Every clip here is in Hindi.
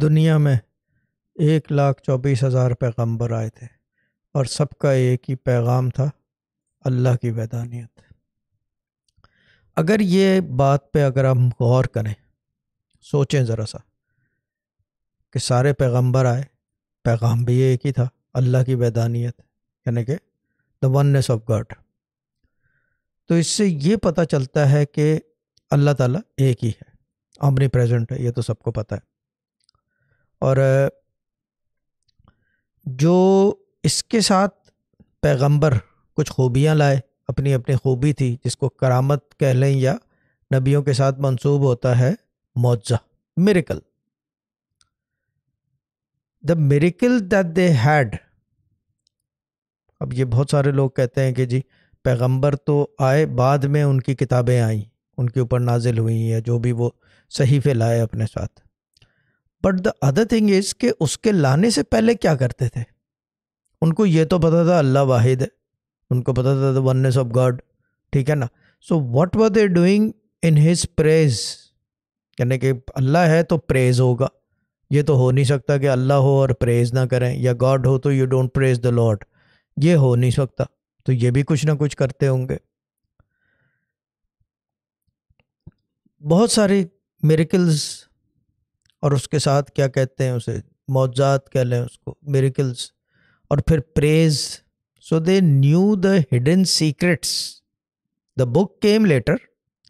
दुनिया में एक लाख चौबीस हज़ार पैगम्बर आए थे और सबका एक ही पैगाम था अल्लाह की वैदानियत अगर ये बात पे अगर हम गौर करें सोचें ज़रा सा कि सारे पैगंबर आए पैगाम भी एक ही था अल्लाह की वैदानियत यानी कि द वननेस ऑफ गॉड तो इससे ये पता चलता है कि अल्लाह ताला एक ही है अमरी प्रेजेंट है ये तो सबको पता है और जो इसके साथ पैगंबर कुछ खूबियाँ लाए अपनी अपनी खूबी थी जिसको करामत कह लें या नबियों के साथ मंसूब होता है मौज़ा miracle the miracle that they had अब ये बहुत सारे लोग कहते हैं कि जी पैगंबर तो आए बाद में उनकी किताबें आईं उनके ऊपर नाजिल हुई या जो भी वो सहीफ़े लाए अपने साथ but the other thing is के उसके लाने से पहले क्या करते थे उनको ये तो पता था अल्लाह वाहिद है उनको पता था द वननेस ऑफ गॉड ठीक है ना so whatever they doing in his praise यानी कि अल्लाह है तो प्रेज होगा ये तो हो नहीं सकता कि अल्लाह हो और प्रेज ना करें या गॉड हो तो you don't praise the lord ये हो नहीं सकता तो ये भी कुछ ना कुछ करते होंगे बहुत सारे मेरिकल्स और उसके साथ क्या कहते हैं उसे मौजात कह लें उसको मेरिकल्स और फिर praise so they knew the hidden secrets the book came later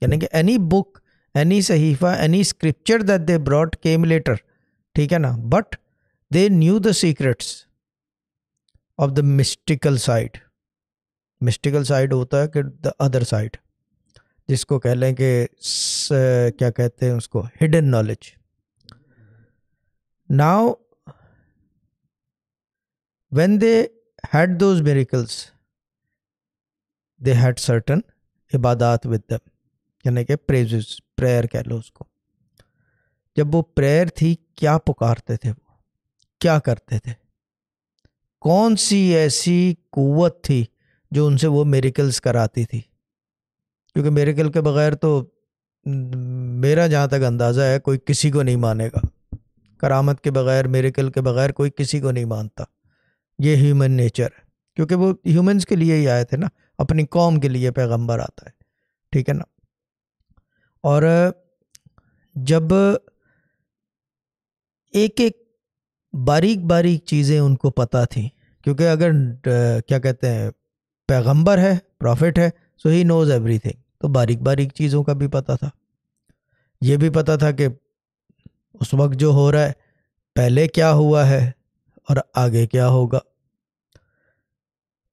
यानी कि एनी बुक एनी सहीफा any scripture that they brought came later ठीक है ना but they knew the secrets of the mystical side mystical side होता है कि द अदर साइड जिसको कह लें कि क्या कहते हैं उसको hidden knowledge Now, when they had those miracles, they had certain इबादत विद दम यानी कि प्रेजेस प्रेयर कह लो उसको जब वो प्रेयर थी क्या पुकारते थे वो क्या करते थे कौन सी ऐसी कुवत थी जो उनसे वो मेरिकल्स कराती थी क्योंकि मेरिकल के बगैर तो मेरा जहाँ तक अंदाज़ा है कोई किसी को नहीं मानेगा करामत के बगैर मेरेकल के बगैर कोई किसी को नहीं मानता ये ह्यूमन नेचर है क्योंकि वो ह्यूमंस के लिए ही आए थे ना अपनी कौम के लिए पैगंबर आता है ठीक है ना और जब एक एक बारीक बारीक चीज़ें उनको पता थी क्योंकि अगर क्या कहते हैं पैगंबर है प्रॉफिट है सो ही नोज़ एवरीथिंग तो बारीक बारीक चीज़ों का भी पता था ये भी पता था कि उस वक्त जो हो रहा है पहले क्या हुआ है और आगे क्या होगा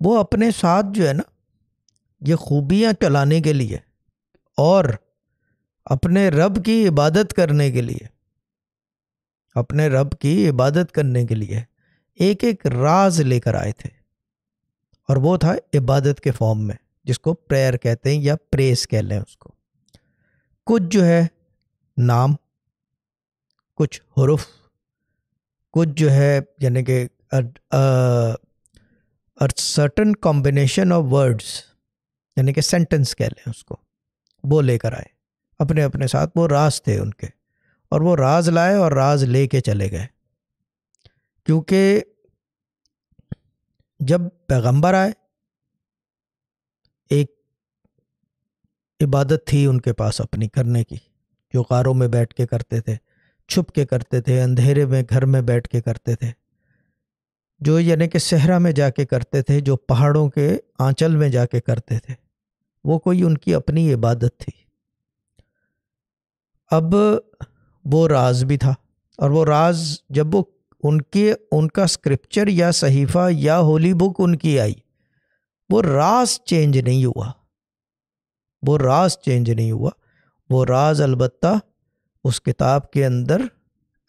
वो अपने साथ जो है ना ये खूबियाँ चलाने के लिए और अपने रब की इबादत करने के लिए अपने रब की इबादत करने के लिए एक एक राज लेकर आए थे और वो था इबादत के फॉर्म में जिसको प्रेयर कहते हैं या प्रेस कह लें उसको कुछ जो है नाम कुछ हरूफ कुछ जो है यानी कि सर्टन कॉम्बिनेशन ऑफ वर्ड्स यानी कि सेंटेंस कह लें उसको वो लेकर आए अपने अपने साथ वो राज थे उनके और वो राज लाए और राज लेके चले गए क्योंकि जब पैगंबर आए एक इबादत थी उनके पास अपनी करने की जो कारों में बैठ के करते थे छुप के करते थे अंधेरे में घर में बैठ के करते थे जो यानी कि सहरा में जाके करते थे जो पहाड़ों के आंचल में जाके करते थे वो कोई उनकी अपनी इबादत थी अब वो राज भी था और वो राज जब वो उनके उनका स्क्रिप्चर या सहीफ़ा या होली बुक उनकी आई वो राज चेंज नहीं हुआ वो राज चेंज नहीं हुआ वो राज अलबत्ता उस किताब के अंदर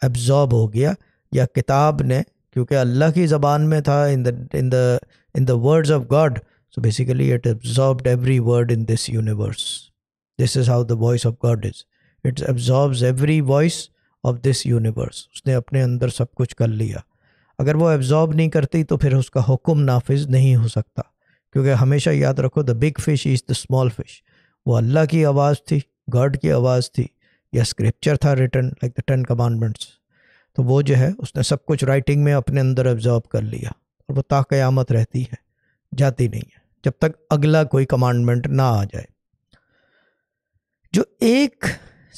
एब्जॉर्ब हो गया या किताब ने क्योंकि अल्लाह की ज़बान में था in the in the in the words of God so basically it absorb every word in this universe this is how the voice of God is it's absorb every voice of this universe उसने अपने अंदर सब कुछ कर लिया अगर वो एब्जॉर्ब नहीं करती तो फिर उसका हुक्म नाफिज नहीं हो सकता क्योंकि हमेशा याद रखो the big fish is the small fish वो अल्लाह की आवाज़ थी गॉड की आवाज़ थी या स्क्रिप्चर था return like the ten commandments तो वो जो है उसने सब कुछ राइटिंग में अपने अंदर ऑब्जॉर्व कर लिया और वो ताक़यामत रहती है जाती नहीं है जब तक अगला कोई कमांडमेंट ना आ जाए जो एक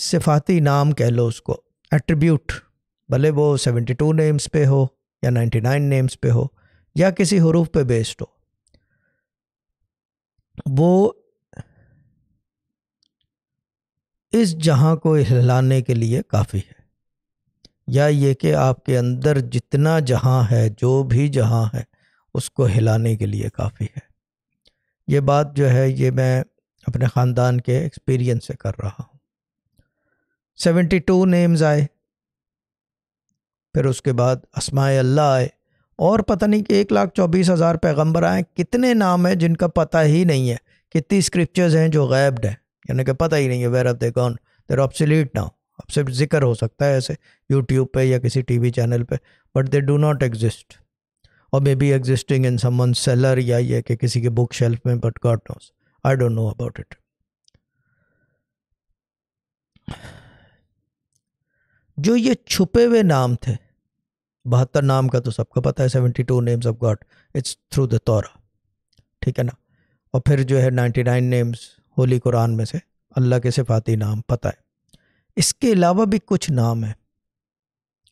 सिफाती नाम कह लो उसको एट्रीब्यूट भले वो सेवेंटी टू नेम्स पे हो या नाइन्टी नाइन नेम्स पे हो या किसी हरूफ पे बेस्ड हो वो इस जहाँ को हिलाने के लिए काफ़ी है या ये कि आपके अंदर जितना जहाँ है जो भी जहाँ है उसको हिलाने के लिए काफ़ी है ये बात जो है ये मैं अपने ख़ानदान के एक्सपीरियंस से कर रहा हूँ सेवेंटी टू नेम्स आए फिर उसके बाद असमाय अल्लाह आए और पता नहीं कि एक लाख चौबीस हज़ार पैगम्बर आए कितने नाम हैं जिनका पता ही नहीं है कितनी स्क्रिप्चर्स हैं जो गैब्ड हैं यानी कि पता ही नहीं है where of they gone there obsolete now अब सिर्फ जिक्र हो सकता है ऐसे यूट्यूब पे या किसी टीवी चैनल पे but they do not exist और maybe existing in some cellar या ये कि किसी के बुक शेल्फ में but God knows I don't know about it जो ये छुपे हुए नाम थे बहत्तर नाम का तो सबको पता है seventy two names of God it's through the Torah ठीक है ना और फिर जो है ninety nine names holy Quran में से अल्लाह के सिफाती नाम पता है इसके अलावा भी कुछ नाम है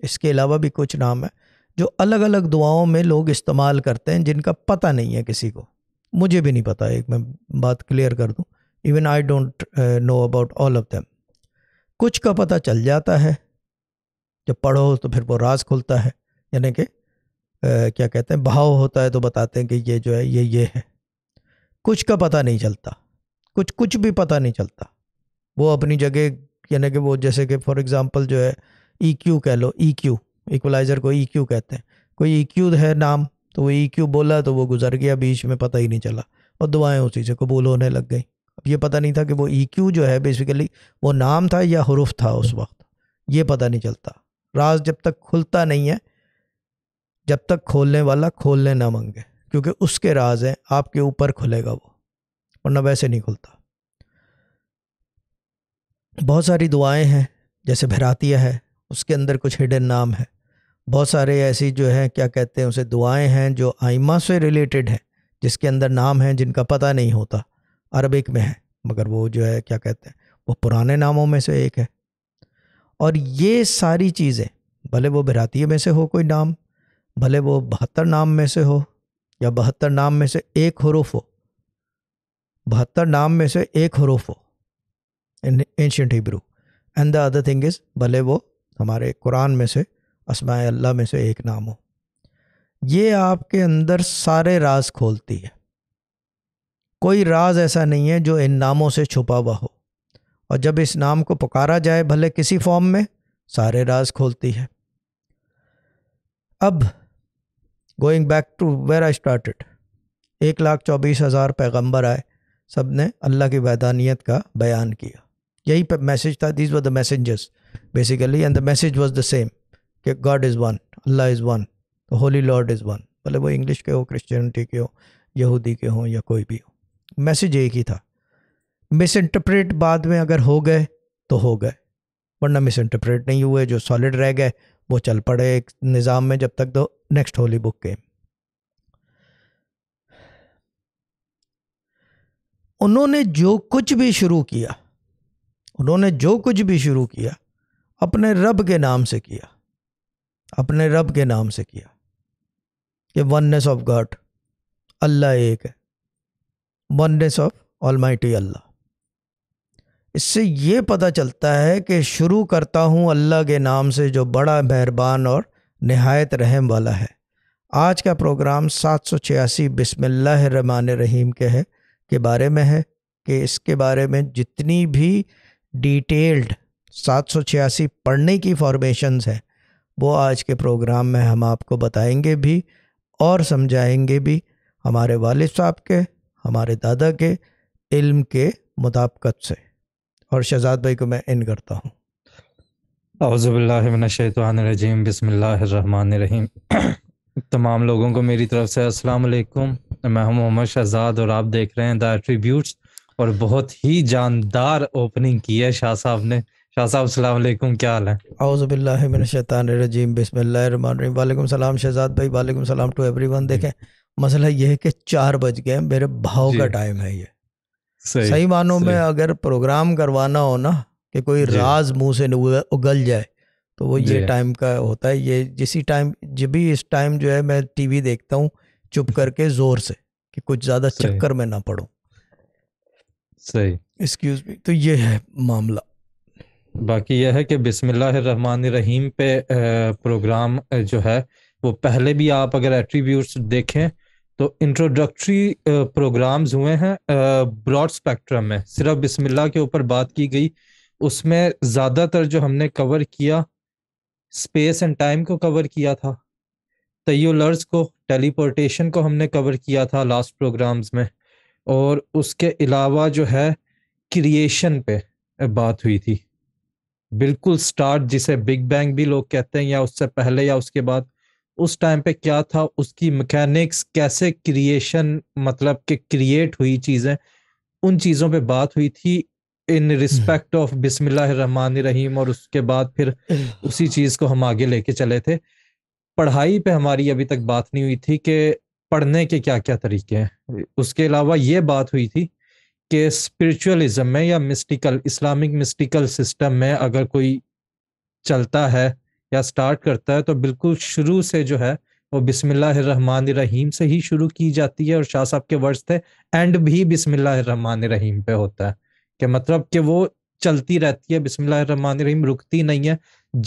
इसके अलावा भी कुछ नाम है जो अलग अलग दुआओं में लोग इस्तेमाल करते हैं जिनका पता नहीं है किसी को मुझे भी नहीं पता एक मैं बात क्लियर कर दूं even I don't know about all of them कुछ का पता चल जाता है जब पढ़ो तो फिर वो राज खुलता है यानी कि क्या कहते हैं भाव होता है तो बताते हैं कि ये जो है ये ये है कुछ का पता नहीं चलता कुछ कुछ भी पता नहीं चलता वो अपनी जगह यानी कि वो जैसे कि फॉर एग्जांपल जो है ई e क्यू कह लो ई क्यू इक्वलाइज़र को ई e क्यू कहते हैं कोई ई e क्यू है नाम तो वो ई क्यू बोला तो वो गुजर गया बीच में पता ही नहीं चला और दुआएं उसी से कबूल होने लग गई अब ये पता नहीं था कि वो ई क्यू जो है बेसिकली वो नाम था या हरूफ था उस वक्त ये पता नहीं चलता राज जब तक खुलता नहीं है जब तक खोलने वाला खोलने ना मांगे क्योंकि उसके राज हैं आपके ऊपर खुलेगा वो वरना वैसे नहीं खुलता बहुत सारी दुआएं हैं जैसे भैरातिया है उसके अंदर कुछ हिडन नाम है बहुत सारे ऐसी जो है क्या कहते हैं उसे दुआएं हैं जो आइमा से रिलेटेड हैं जिसके अंदर नाम हैं जिनका पता नहीं होता अरबिक में है मगर वो जो है क्या कहते हैं वो पुराने नामों में से एक है और ये सारी चीज़ें भले वो बिरातीय में से हो कोई नाम भले वो बहत्तर नाम में से हो या बहत्तर नाम में से एक हरूफ हो बहत्तर नाम में से एक हरूफ हो in ancient Hebrew and the other thing is भले वो हमारे कुरान में से असमाय अल्लाह में से एक नाम हो ये आपके अंदर सारे राज खोलती है कोई राज ऐसा नहीं है जो इन नामों से छुपा हुआ हो और जब इस नाम को पुकारा जाए भले किसी फॉर्म में सारे राज खोलती है अब going back to where I started एक लाख चौबीस हज़ार पैगम्बर आए सब ने अल्लाह की वैदानियत का बयान किया यही पर मैसेज था these were the messengers basically and the message was the same कि God is one Allah is one the holy lord is one भले वो इंग्लिश के हो क्रिश्चियनिटी के हो यहूदी के हों या कोई भी हो मैसेज एक ही था मिस इंटरप्रेट बाद में अगर हो गए तो हो गए वरना मिस इंटरप्रेट नहीं हुए जो सॉलिड रह गए वो चल पड़े एक निज़ाम में जब तक दो नेक्स्ट होली बुक गेम उन्होंने जो कुछ भी शुरू किया उन्होंने जो कुछ भी शुरू किया अपने रब के नाम से किया अपने रब के नाम से किया कि वननेस ऑफ गॉड अल्लाह एक है वननेस ऑफ ऑल अल्लाह इससे ये पता चलता है कि शुरू करता हूँ अल्लाह के नाम से जो बड़ा मेहरबान और नहायत रहम वाला है आज का प्रोग्राम सात सौ छियासी बिसमिल्लर रहीम के है के बारे में है कि इसके बारे में जितनी भी डिटेल्ड सात सौ छियासी पढ़ने की फॉर्मेशंस हैं वो आज के प्रोग्राम में हम आपको बताएंगे भी और समझाएंगे भी हमारे वाल साहब के हमारे दादा के इल्म के मुताबकत से और शहजाद भाई को मैं इन करता हूँ अवज़बिल्लाशैतरजीम बसमीम तमाम लोगों को मेरी तरफ से अस्सलाम वालेकुम मैं हूं मोहम्मद शहजाद और आप देख रहे हैं द एट्रीब्यूट्स और बहुत ही जानदार ओपनिंग की है शाह साहब ने शाह साहब अस्सलाम वालेकुम क्या हाल है रजीम आउज़बिल्लिनशैतानरजीम रहीम वालेकुम सलाम शहजाद भाई वालेकुम सलाम टू एवरीवन देखें मसला यह है कि चार बज गए मेरे भाव का टाइम है ये सही, सही मानो में अगर प्रोग्राम करवाना हो ना कि कोई राज मुंह से उगल जाए तो वो ये टाइम का होता है ये जिसी टाइम जब भी इस टाइम जो है मैं टीवी देखता हूँ चुप करके जोर से कि कुछ ज्यादा चक्कर में ना पड़ो सही एक्सक्यूज मी तो ये है मामला बाकी यह है कि बिस्मिल्लाहमान रहीम पे प्रोग्राम जो है वो पहले भी आप अगर एट्रीब्यूट्स देखें तो इंट्रोडक्टरी प्रोग्राम्स हुए हैं ब्रॉड स्पेक्ट्रम में सिर्फ बिस्मिल्लाह के ऊपर बात की गई उसमें ज़्यादातर जो हमने कवर किया स्पेस एंड टाइम को कवर किया था तयलर्स को टेलीपोर्टेशन को हमने कवर किया था लास्ट प्रोग्राम्स में और उसके अलावा जो है क्रिएशन पे बात हुई थी बिल्कुल स्टार्ट जिसे बिग बैंग भी लोग कहते हैं या उससे पहले या उसके बाद उस टाइम पे क्या था उसकी मैकेनिक्स कैसे क्रिएशन मतलब कि क्रिएट हुई चीज़ें उन चीज़ों पे बात हुई थी इन हम्म। रिस्पेक्ट ऑफ बिस्मिल्लाह रहीम और उसके बाद फिर उसी चीज़ को हम आगे लेके चले थे पढ़ाई पे हमारी अभी तक बात नहीं हुई थी कि पढ़ने के क्या क्या तरीके हैं उसके अलावा ये बात हुई थी कि स्पिरिचुअलिज्म में या मिस्टिकल इस्लामिक मिस्टिकल सिस्टम में अगर कोई चलता है या स्टार्ट करता है तो बिल्कुल शुरू से जो है वो बिस्मिल्लाहमान रहीम से ही शुरू की जाती है और शाह साहब के वर्ड्स थे एंड भी बिस्मिल्लाहमान रहीम पे होता है कि मतलब कि वो चलती रहती है रहीम रुकती नहीं है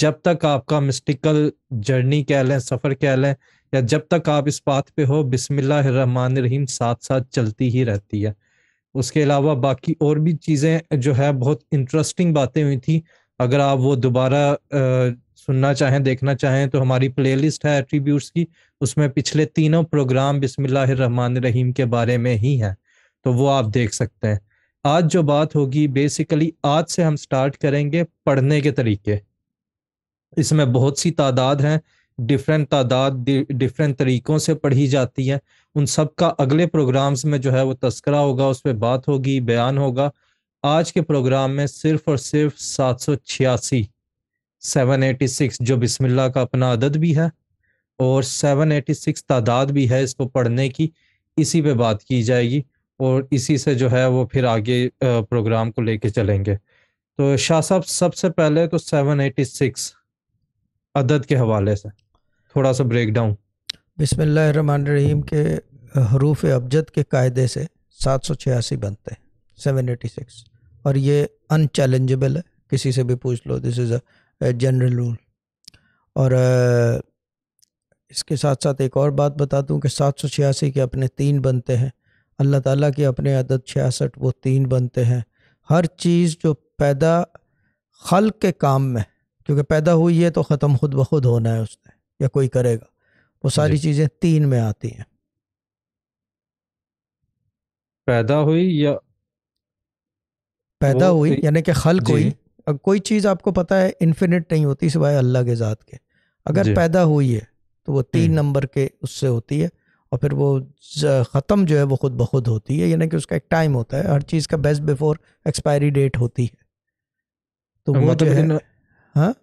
जब तक आपका मिस्टिकल जर्नी कह लें सफ़र कह लें या जब तक आप इस बात पे हो रहीम साथ साथ चलती ही रहती है उसके अलावा बाकी और भी चीज़ें जो है बहुत इंटरेस्टिंग बातें हुई थी अगर आप वो दोबारा सुनना चाहें देखना चाहें तो हमारी प्लेलिस्ट है एट्रीब्यूट्स की उसमें पिछले तीनों प्रोग्राम रहीम के बारे में ही हैं तो वो आप देख सकते हैं आज जो बात होगी बेसिकली आज से हम स्टार्ट करेंगे पढ़ने के तरीके इसमें बहुत सी तादाद हैं डिफरेंट तादाद डिफरेंट तरीक़ों से पढ़ी जाती है उन सब का अगले प्रोग्राम्स में जो है वो तस्करा होगा उस पर बात होगी बयान होगा आज के प्रोग्राम में सिर्फ और सिर्फ सात सौ छियासी सेवन एटी सिक्स जो बिस्मिल्लाह का अपना अदद भी है और सेवन एटी सिक्स तादाद भी है इसको पढ़ने की इसी पे बात की जाएगी और इसी से जो है वो फिर आगे प्रोग्राम को लेके चलेंगे तो शाह साहब सबसे पहले तो 786 अदद के हवाले से थोड़ा सा ब्रेक डाउन रहीम के हरूफ अबजद के कायदे से सात सौ छियासी बनते हैं सेवन एटी सिक्स और ये अनचैलेंजेबल है किसी से भी पूछ लो this is a general rule और इसके साथ साथ एक और बात बता दूं कि सात सौ छियासी के अपने तीन बनते हैं अल्लाह ताला के अपने अदद छियासठ वो तीन बनते हैं हर चीज़ जो पैदा खल के काम में क्योंकि पैदा हुई है तो ख़त्म खुद ब खुद होना है उसने या कोई करेगा वो सारी चीज़ें तीन में आती हैं पैदा हुई या पैदा हुई यानी कि खल हुई कोई चीज़ आपको पता है इन्फिनिट नहीं होती सिवाय अल्लाह के ज़ात के अगर पैदा हुई है तो वो तीन हम्म। नंबर के उससे होती है और फिर वो ख़त्म जो है वो खुद ब खुद होती है यानी कि उसका एक टाइम होता है हर चीज़ का बेस्ट बिफोर एक्सपायरी डेट होती है तो वो मतलब जो है हाँ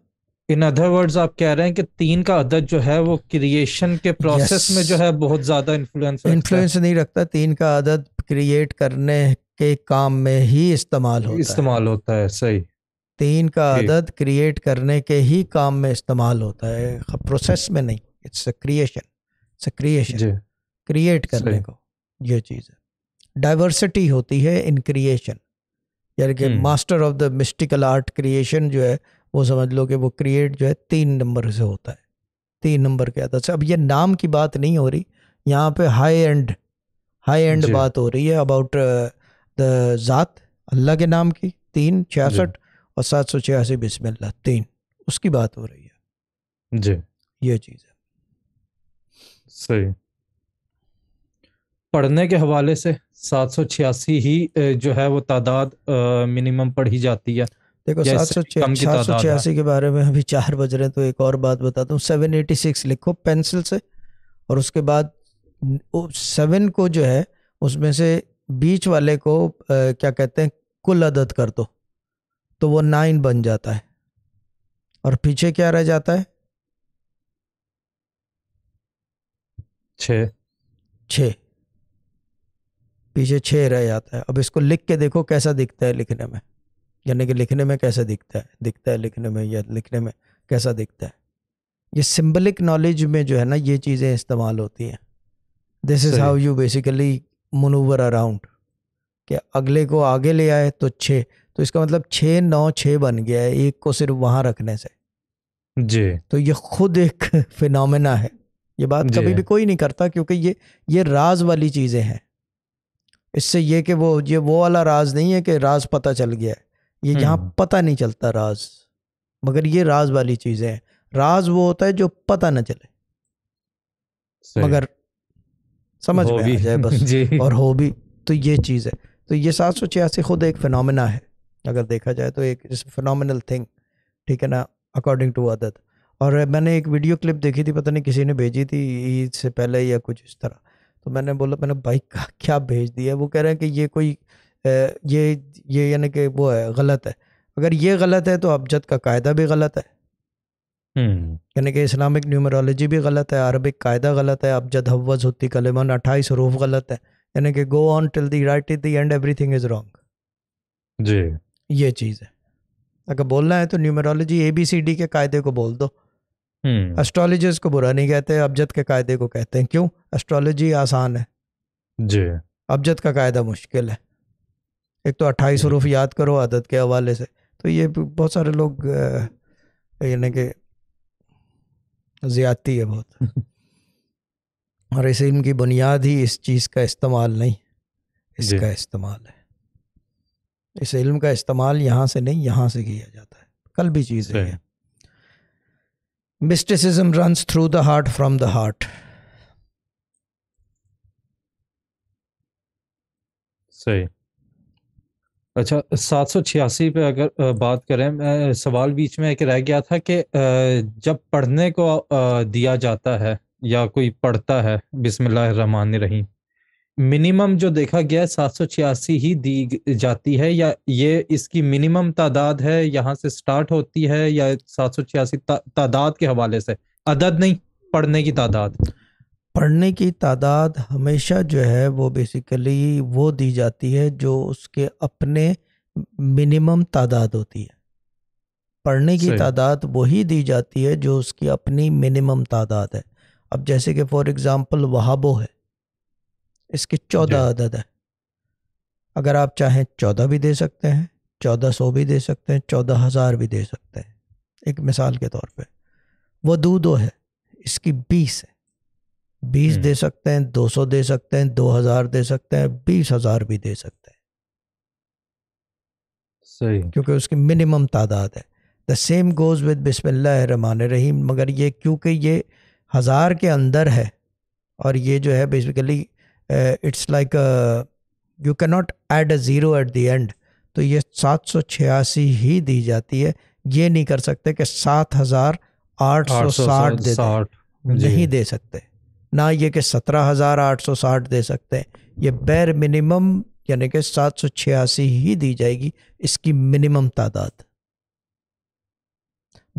इन अदर वर्ड्स आप कह रहे हैं कि तीन का अदद जो है वो क्रिएशन के प्रोसेस yes. में जो है बहुत ज़्यादा इन्फ्लुएंस इन्फ्लुएंस नहीं रखता तीन का अदद क्रिएट करने के काम में ही इस्तेमाल होता इस्तेमाल होता है सही तीन का अदद क्रिएट करने के ही काम में इस्तेमाल होता है प्रोसेस में नहीं it's creation it's creation create करने को ये चीज़ है डाइवर्सिटी होती है इन क्रिएशन यानी कि master of the mystical art creation जो है वो समझ लो कि वो क्रिएट जो है तीन नंबर से होता है तीन नंबर के आता है अब ये नाम की बात नहीं हो रही यहाँ पे हाई एंड हाई एंड बात हो रही है अबाउट द ज़ात अल्लाह के नाम की तीन छियासठ और सात सौ छियासी बिस्मिल्ला तीन उसकी बात हो रही है जी ये चीज़ है सही पढ़ने के हवाले से सात सौ छियासी ही जो है वो तादाद मिनिमम पढ़ी जाती है देखो सात सौ सात सौ छियासी के बारे में अभी चार बज रहे हैं तो एक और बात बताता हूँ सेवन एटी सिक्स लिखो पेंसिल से और उसके बाद सेवन को जो है उसमें से बीच वाले को क्या कहते हैं कुल अदद कर दो तो वो नाइन बन जाता है और पीछे क्या रह जाता है छ पीछे छः रह जाता है अब इसको लिख के देखो कैसा दिखता है लिखने में यानी कि लिखने में कैसा दिखता है दिखता है लिखने में या लिखने में कैसा दिखता है ये सिंबलिक नॉलेज में जो है ना ये चीज़ें इस्तेमाल होती हैं this is how you basically maneuver around कि अगले को आगे ले आए तो छः तो इसका मतलब छः नौ छः बन गया है एक को सिर्फ वहाँ रखने से जी तो ये खुद एक फिनोमेना है ये बात कभी भी कोई नहीं करता क्योंकि ये ये राज वाली चीज़ें हैं इससे ये कि वो ये वो वाला राज नहीं है कि राज पता चल गया है ये यहाँ हम्म। पता नहीं चलता राज मगर ये राज वाली चीज़ें हैं राज वो होता है जो पता ना चले मगर समझ में आ जाए बस और हो भी तो ये चीज़ है तो ये सात सौ छियासी खुद एक फिनमिना है अगर देखा जाए तो एक फिनोमिनल थिंग ठीक है ना अकॉर्डिंग टू अदत और मैंने एक वीडियो क्लिप देखी थी पता नहीं किसी ने भेजी थी ईद से पहले या कुछ इस तरह तो मैंने बोला मैंने भाई का क्या भेज दिया वो कह रहे हैं कि ये कोई ये ये यानी कि वो है गलत है अगर ये गलत है तो अबजद का कायदा भी गलत है हम्म। यानी कि इस्लामिक न्यूमरोलॉजी भी गलत है अरबिक कायदा गलत है अबजद हवज होती कलेमन अट्ठाईस रूफ़ गलत है यानी कि go on till the right is the end thing is wrong जी ये चीज़ है अगर बोलना है तो numerology A B C D के कायदे को बोल दो एस्ट्रोलॉजर्स हम्म। को बुरा नहीं कहते अबजत के कायदे को कहते हैं क्यों एस्ट्रोलॉजी आसान है जी अबजत का कायदा मुश्किल है एक तो अट्ठाईस हम्म। रूफ याद करो आदत के हवाले से तो ये बहुत सारे लोग यानी कि ज़्यादती है बहुत और इस इल्म की बुनियाद ही इस चीज़ का इस्तेमाल नहीं इसका इस्तेमाल है इस इल्म का इस्तेमाल यहाँ से नहीं यहाँ से किया जाता है कल भी चीज है mysticism runs through the heart from the heart सही अच्छा सात सौ छियासी पे अगर बात करें मैं सवाल बीच में एक रह गया था कि जब पढ़ने को दिया जाता है या कोई पढ़ता है बिस्मिल्लाह रहमान रहीम मिनिमम जो देखा गया है सात सौ छियासी ही दी जाती है या ये इसकी मिनिमम तादाद है यहाँ से स्टार्ट होती है या सात सौ छियासी तादाद के हवाले से अदद नहीं पढ़ने की तादाद पढ़ने की तादाद हमेशा जो है वो बेसिकली वो दी जाती है जो उसके अपने मिनिमम तादाद होती है पढ़ने की तादाद वही दी जाती है जो उसकी अपनी मिनिमम तादाद है अब जैसे कि फॉर एग्ज़ाम्पल वहाबो है इसके चौदह अदद है अगर आप चाहें चौदह भी दे सकते हैं चौदह सौ भी दे सकते हैं चौदह हज़ार भी दे सकते हैं एक मिसाल के तौर पे वो दो दो है इसकी बीस है बीस दे सकते हैं दो सौ दे सकते हैं दो हज़ार दे सकते हैं बीस हज़ार भी दे सकते हैं सही क्योंकि उसकी मिनिमम तादाद है द सेम गोज़ विद बिसमान रहीम मगर ये क्योंकि ये हज़ार के अंदर है और ये जो है basically uh, it's like a uh, you cannot add a zero at the end तो ये सात सौ छियासी ही दी जाती है ये नहीं कर सकते कि सात हजार आठ सौ साठ दे नहीं दे सकते ना ये कि सत्रह हजार आठ सौ साठ दे सकते हैं ये बैर मिनिमम यानी कि सात सौ छियासी ही दी जाएगी इसकी मिनिमम तादाद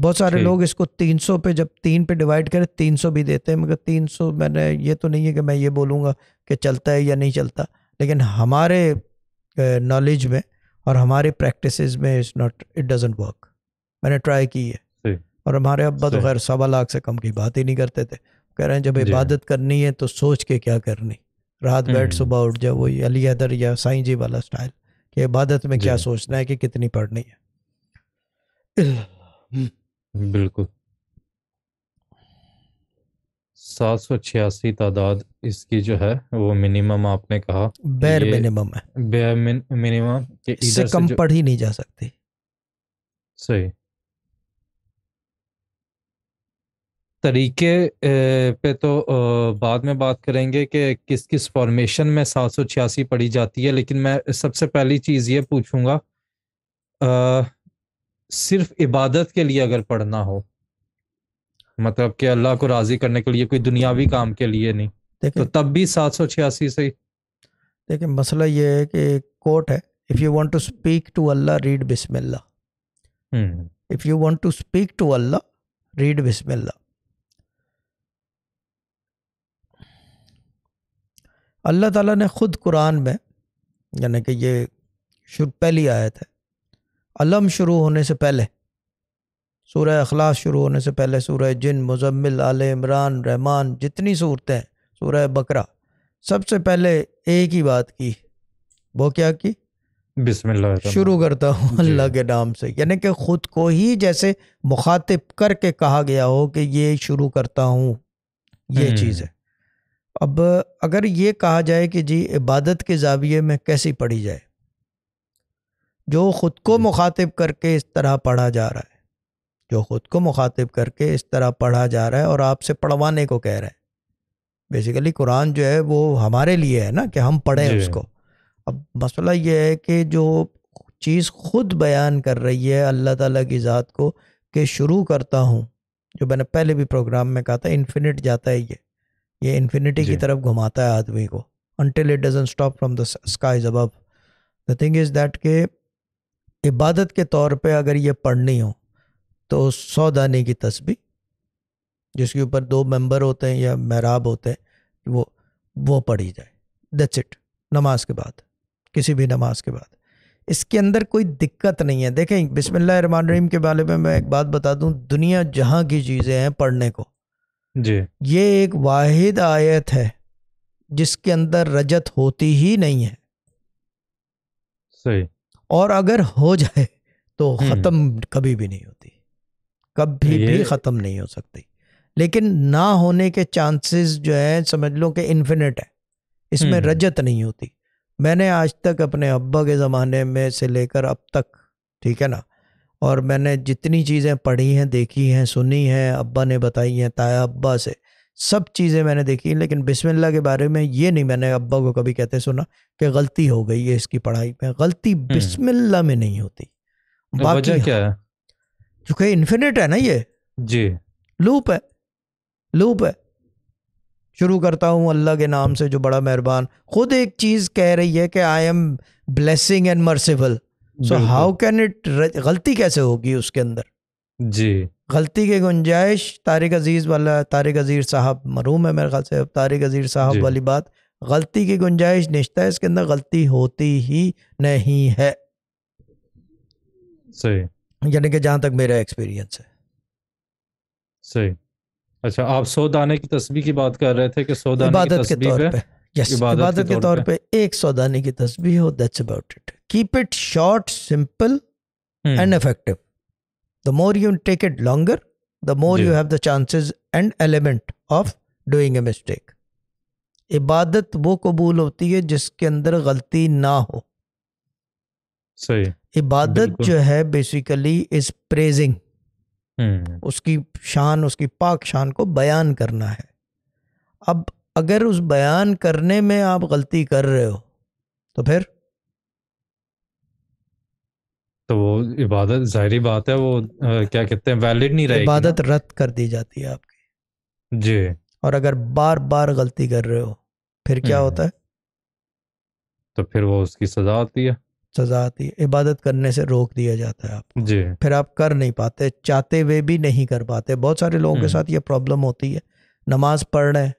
बहुत सारे लोग इसको 300 पे जब तीन पे डिवाइड करें 300 भी देते हैं मगर 300 मैंने ये तो नहीं है कि मैं ये बोलूँगा कि चलता है या नहीं चलता लेकिन हमारे नॉलेज में और हमारे प्रैक्टिस में it's not it doesn't work मैंने ट्राई की है और हमारे अब्बा तो खैर सवा लाख से कम की बात ही नहीं करते थे कह रहे हैं जब इबादत करनी है तो सोच के क्या करनी रात बैठ हम्म। सुबह उठ जाओ वही अली हैदर या साई जी वाला स्टाइल कि इबादत में क्या सोचना है कि कितनी पढ़नी है बिल्कुल। सात सौ छियासी तादाद इसकी जो है वो मिनिमम आपने कहा बेर मिनिमम है बेर मिन मिनिमम इससे कम पढ़ ही नहीं जा सकती सही तरीके पे तो बाद में बात करेंगे कि किस किस फॉर्मेशन में सात सौ छियासी पढ़ी जाती है लेकिन मैं सबसे पहली चीज़ ये पूछूंगा अ, सिर्फ इबादत के लिए अगर पढ़ना हो मतलब कि अल्लाह को राजी करने के लिए कोई दुनियावी काम के लिए नहीं तो तब भी सात सौ छियासी से देखिए मसला ये है कि कोर्ट है if you want to speak to Allah read बिस्मिल्लाह if you want to speak to Allah read बिस्मिल्लाह अल्लाह ताला ने खुद कुरान में यानी कि ये शुरू पहली आयत है अलम शुरू होने से पहले सूरह अखलास शुरू होने से पहले सूरह जिन मुजम्मिल आल इमरान रहमान जितनी सूरतें हैं सूरह बकरा सबसे पहले एक ही बात की वो क्या की बिस्मिल्लाह शुरू करता हूँ अल्लाह के नाम से यानी कि खुद को ही जैसे मुखातिब करके कहा गया हो कि ये शुरू करता हूँ ये हम्म। चीज़ है अब अगर ये कहा जाए कि जी इबादत के जाविये में कैसी पढ़ी जाए जो ख़ुद को हम्म। मुखातिब करके इस तरह पढ़ा जा रहा है जो ख़ुद को मुखातिब करके इस तरह पढ़ा जा रहा है और आपसे पढ़वाने को कह रहा है बेसिकली कुरान जो है वो हमारे लिए है ना कि हम पढ़ें उसको अब मसला ये है कि जो चीज़ खुद बयान कर रही है अल्लाह ताला की ज़ात को कि शुरू करता हूँ जो मैंने पहले भी प्रोग्राम में कहा था इन्फिनिट जाता है ये ये इन्फिनिटी की तरफ घुमाता है आदमी को until it doesn't stop from the sky above the thing is that के इबादत के तौर पे अगर ये पढ़नी हो तो सौ दाने की तस्बी जिसके ऊपर दो मेंबर होते हैं या महराब होते हैं वो वो पढ़ी जाए दैट्स इट नमाज के बाद किसी भी नमाज के बाद इसके अंदर कोई दिक्कत नहीं है देखें रहीम के बारे में मैं एक बात बता दूं दुनिया जहां की चीज़ें हैं पढ़ने को जी ये एक वाहिद आयत है जिसके अंदर रजत होती ही नहीं है सही और अगर हो जाए तो हम्म। ख़त्म कभी भी नहीं होती कभी तो भी ख़त्म नहीं हो सकती लेकिन ना होने के चांसेस जो है समझ लो कि इन्फिनिट है इसमें हम्म। रजत नहीं होती मैंने आज तक अपने अब्बा के ज़माने में से लेकर अब तक ठीक है ना और मैंने जितनी चीज़ें पढ़ी हैं देखी हैं सुनी हैं अब्बा ने बताई हैं ताया अब्बा से सब चीज़ें मैंने देखी लेकिन बिस्मिल्लाह के बारे में ये नहीं मैंने अब्बा को कभी कहते सुना कि गलती हो गई है इसकी पढ़ाई में गलती हम्म। बिस्मिल्लाह में नहीं होती तो बाकी क्या है तो क्योंकि इन्फिनिट है ना ये जी लूप है लूप है शुरू करता हूँ अल्लाह के नाम से जो बड़ा मेहरबान खुद एक चीज़ कह रही है कि I am blessing and merciful so how can it गलती कैसे होगी उसके अंदर जी गलती की गुंजाइश तारिक अजीज़ वाला तारिक अजीज़ साहब मरूम है मेरे ख्याल से अब तारिक अजीज़ साहब वाली बात गलती की गुंजाइश निश्ता है इसके अंदर गलती होती ही नहीं है सही यानी कि जहाँ तक मेरा एक्सपीरियंस है सही अच्छा आप दाने की तस्वीर की बात कर रहे थे कि सौदाने इबादत की के तौर पे यस इबादत के तौर पे एक दाने की तस्वीर हो that's about it keep it short simple and effective the more you take it longer the more you have the chances and element of doing a mistake इबादत वो कबूल होती है जिसके अंदर गलती ना हो सही इबादत जो है बेसिकली इज प्रेजिंग उसकी शान उसकी पाक शान को बयान करना है अब अगर उस बयान करने में आप गलती कर रहे हो तो फिर तो वो इबादत जाहिर बात है वो आ, क्या कहते हैं वैलिड नहीं रहेगी इबादत रद्द कर दी जाती है आपकी जी और अगर बार बार गलती कर रहे हो फिर क्या हम्म। होता है तो फिर वो उसकी सजा आती है सजा आती है इबादत करने से रोक दिया जाता है आप जी फिर आप कर नहीं पाते चाहते हुए भी नहीं कर पाते बहुत सारे लोगों के हम्म। साथ ये प्रॉब्लम होती है नमाज पढ़ रहे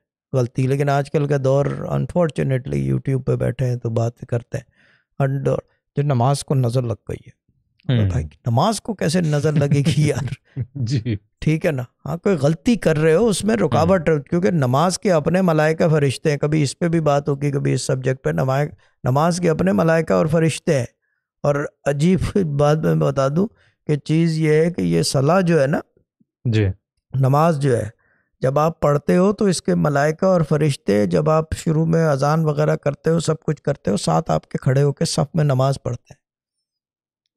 गलती लेकिन आजकल का दौर अनफॉर्चुनेटली यूट्यूब पे बैठे हैं तो बात करते हैं अंडर जो नमाज को नज़र लग गई है तो हम्म। भाई नमाज को कैसे नजर लगेगी यार जी ठीक है ना हाँ कोई गलती कर रहे हो उसमें रुकावट हम्म। क्योंकि नमाज के अपने मलाइका फरिश्ते हैं कभी इस पे भी बात होगी कभी इस सब्जेक्ट पे नमाज नमाज के अपने मलाइका और फरिश्ते हैं और अजीब बात मैं बता दूं कि चीज़ ये है कि ये सलाह जो है ना जी नमाज जो है जब आप पढ़ते हो तो इसके मलाइका और फरिश्ते जब आप शुरू में अजान वगैरह करते हो सब कुछ करते हो साथ आपके खड़े होकर सफ में नमाज पढ़ते हैं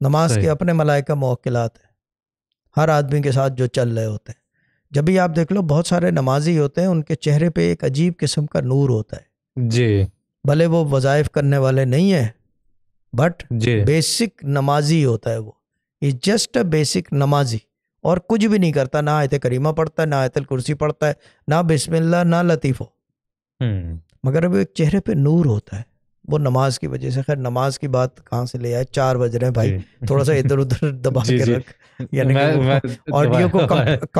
नमाज के अपने मलाइका मौकिलात हैं हर आदमी के साथ जो चल रहे होते हैं जब भी आप देख लो बहुत सारे नमाजी होते हैं उनके चेहरे पे एक अजीब किस्म का नूर होता है जी भले वो वज़ाइफ करने वाले नहीं है बट बेसिक नमाजी होता है वो इज जस्ट अ बेसिक नमाजी और कुछ भी नहीं करता ना आयत करीमा पढ़ता है ना आयतल कुर्सी पढ़ता है ना बिस्मिल्लाह ना लतीफ़ो हम्म। मगर अब एक चेहरे पे नूर होता है वो नमाज की वजह से खैर नमाज की बात कहाँ से ले आए चार बज रहे हैं भाई थोड़ा सा इधर उधर दबा के रख यानी ऑडियो को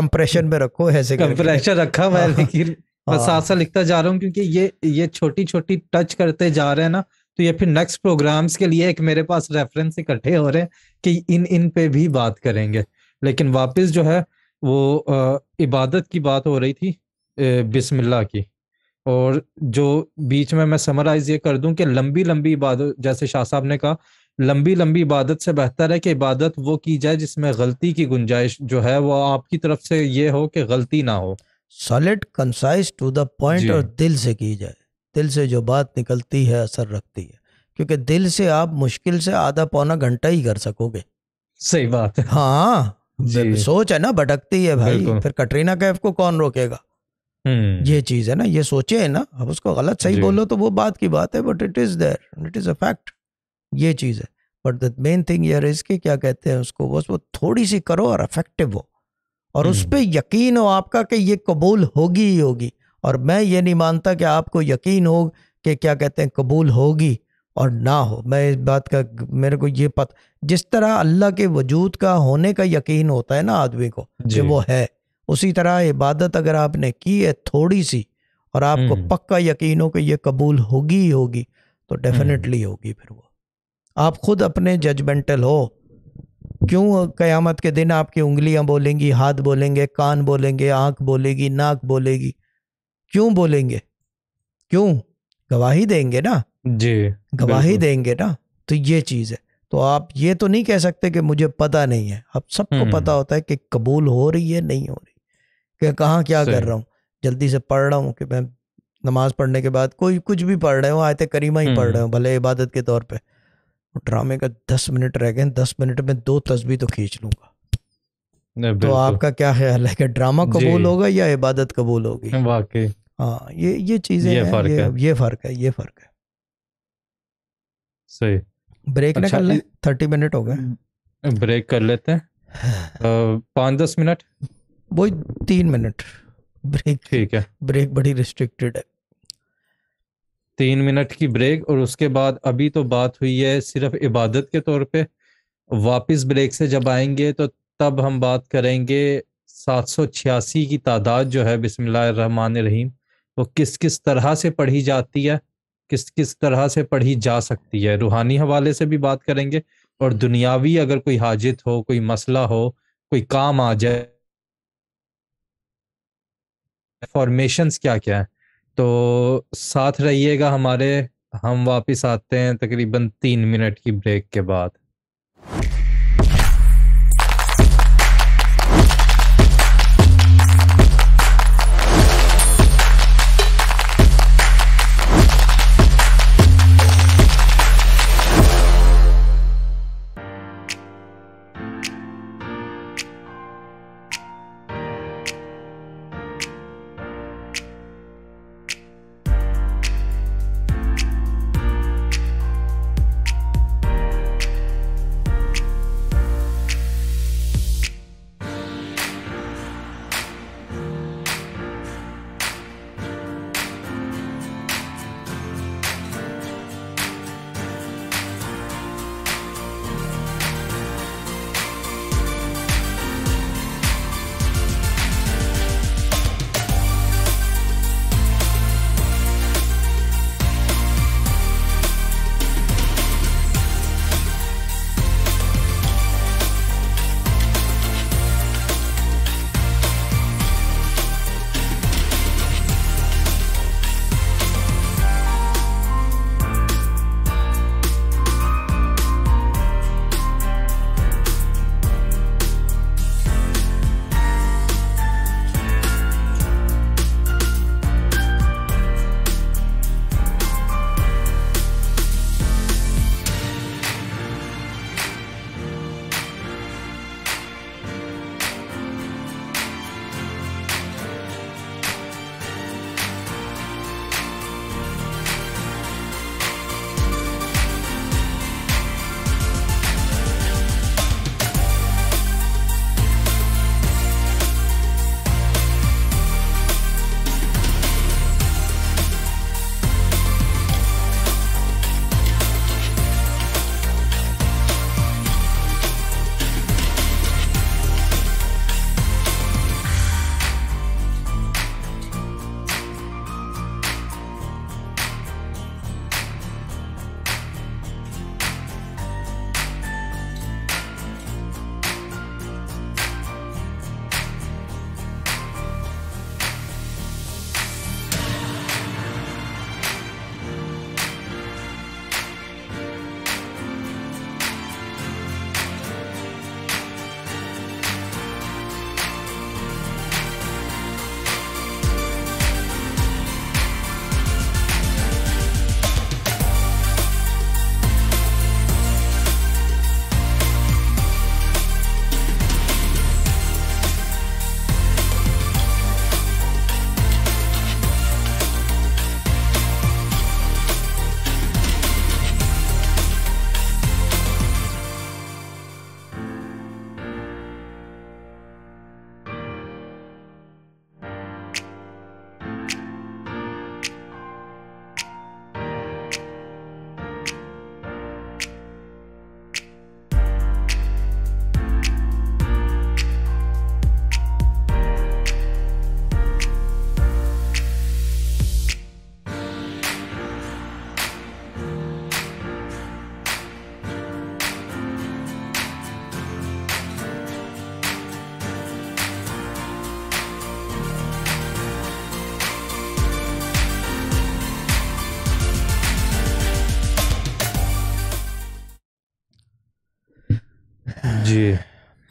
कंप्रेशन में रखो ऐसे कंप्रेशन रखा मैं हाँ। लेकिन मैं हाँ। साथ साथ लिखता जा रहा हूँ क्योंकि ये ये छोटी छोटी टच करते जा रहे हैं ना तो ये फिर नेक्स्ट प्रोग्राम्स के लिए एक मेरे पास रेफरेंस इकट्ठे हो रहे हैं कि इन इन पे भी बात करेंगे लेकिन वापस जो है वो इबादत की बात हो रही थी बिस्मिल्लाह की और जो बीच में मैं समराइज ये कर दूं कि लंबी लंबी इबादत जैसे शाह साहब ने कहा लंबी लंबी इबादत से बेहतर है कि इबादत वो की जाए जिसमें गलती की गुंजाइश जो है वो आपकी तरफ से ये हो कि गलती ना हो solid concise to the point और दिल से की जाए दिल से जो बात निकलती है असर रखती है क्योंकि दिल से आप मुश्किल से आधा पौना घंटा ही कर सकोगे सही बात है हाँ सोच है ना भटकती है भाई फिर कटरीना कैफ को कौन रोकेगा हम्म। ये चीज है ना ये सोचे है ना अब उसको गलत सही बोलो तो वो बात की बात है but it is there it is a fact ये चीज है बट द मेन थिंग यार इसके क्या कहते हैं उसको बस वो थोड़ी सी करो और अफेक्टिव हो और उस हम्म। पर यकीन हो आपका कि ये कबूल होगी ही होगी और मैं ये नहीं मानता कि आपको यकीन हो कि क्या कहते हैं कबूल होगी और ना हो मैं इस बात का मेरे को ये पता जिस तरह अल्लाह के वजूद का होने का यकीन होता है ना आदमी को जो वो है उसी तरह इबादत अगर आपने की है थोड़ी सी और आपको हम्म। पक्का यकीन हो कि ये कबूल होगी ही होगी तो डेफिनेटली हम्म। होगी फिर वो आप खुद अपने जजमेंटल हो क्यों क़यामत के दिन आपकी उंगलियां बोलेंगी हाथ बोलेंगे कान बोलेंगे आंख बोलेगी नाक बोलेगी क्यों बोलेंगे क्यों गवाही देंगे ना जी गवाही देंगे ना तो ये चीज़ है तो आप ये तो नहीं कह सकते कि मुझे पता नहीं है अब सबको हम्म। पता होता है कि कबूल हो रही है नहीं हो रही कि कहाँ क्या कर रहा हूँ जल्दी से पढ़ रहा हूँ कि मैं नमाज पढ़ने के बाद कोई कुछ भी पढ़ रहे हो आयत करीमा ही पढ़ रहे हो भले इबादत के तौर पर ड्रामे का दस मिनट रह गए दस मिनट में दो तस्वीर तो खींच लूंगा तो आपका क्या ख्याल है कि ड्रामा कबूल होगा या इबादत कबूल होगी वाकई हाँ ये ये चीजें ये फर्क है ये फर्क है ये फर्क है सही ब्रेक अच्छा, ना कर थर्टी मिनट हो गए ब्रेक कर लेते हैं पाँच दस मिनट वही तीन मिनट ब्रेक ठीक है ब्रेक बड़ी रिस्ट्रिक्टेड है तीन मिनट की ब्रेक और उसके बाद अभी तो बात हुई है सिर्फ इबादत के तौर पे वापस ब्रेक से जब आएंगे तो तब हम बात करेंगे सात सौ छियासी की तादाद जो है बिस्मिल्लाहमान रहीम वो किस किस तरह से पढ़ी जाती है किस किस तरह से पढ़ी जा सकती है रूहानी हवाले से भी बात करेंगे और दुनियावी अगर कोई हाजित हो कोई मसला हो कोई काम आ जाए फॉर्मेशन क्या क्या है तो साथ रहिएगा हमारे हम वापस आते हैं तकरीबन तीन मिनट की ब्रेक के बाद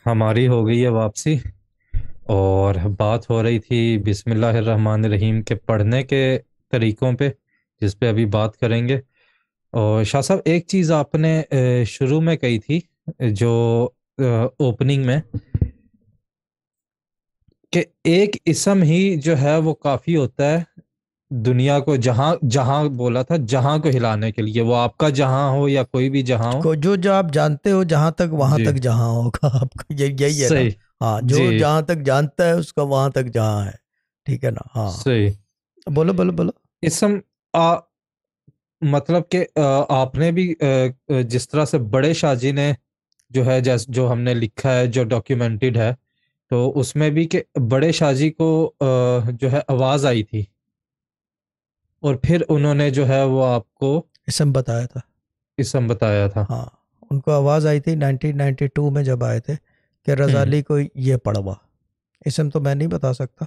हमारी हो गई है वापसी और बात हो रही थी बिसमिल्लाहमान रहीम के पढ़ने के तरीक़ों पे जिस पे अभी बात करेंगे और शाह साहब एक चीज़ आपने शुरू में कही थी जो ओपनिंग में कि एक इसम ही जो है वो काफ़ी होता है दुनिया को जहां जहां बोला था जहां को हिलाने के लिए वो आपका जहां हो या कोई भी जहां हो को जो जो आप जानते हो जहां तक वहां तक जहां होगा आपका यही है ना हाँ जो जहां तक जानता है उसका वहां तक जहां है ठीक है ना हाँ सही बोलो बोलो बोलो इस सम आ, मतलब कि आपने भी आ, जिस तरह से बड़े शाहजी ने जो है जैस जो हमने लिखा है जो डॉक्यूमेंटेड है तो उसमें भी के बड़े शाहजी को आ, जो है आवाज आई थी और फिर उन्होंने जो है वो आपको इसम बताया था इसम बताया था हाँ उनको आवाज़ आई थी 1992 में जब आए थे कि रजाली हम्म। को ये पढ़वा इसम तो मैं नहीं बता सकता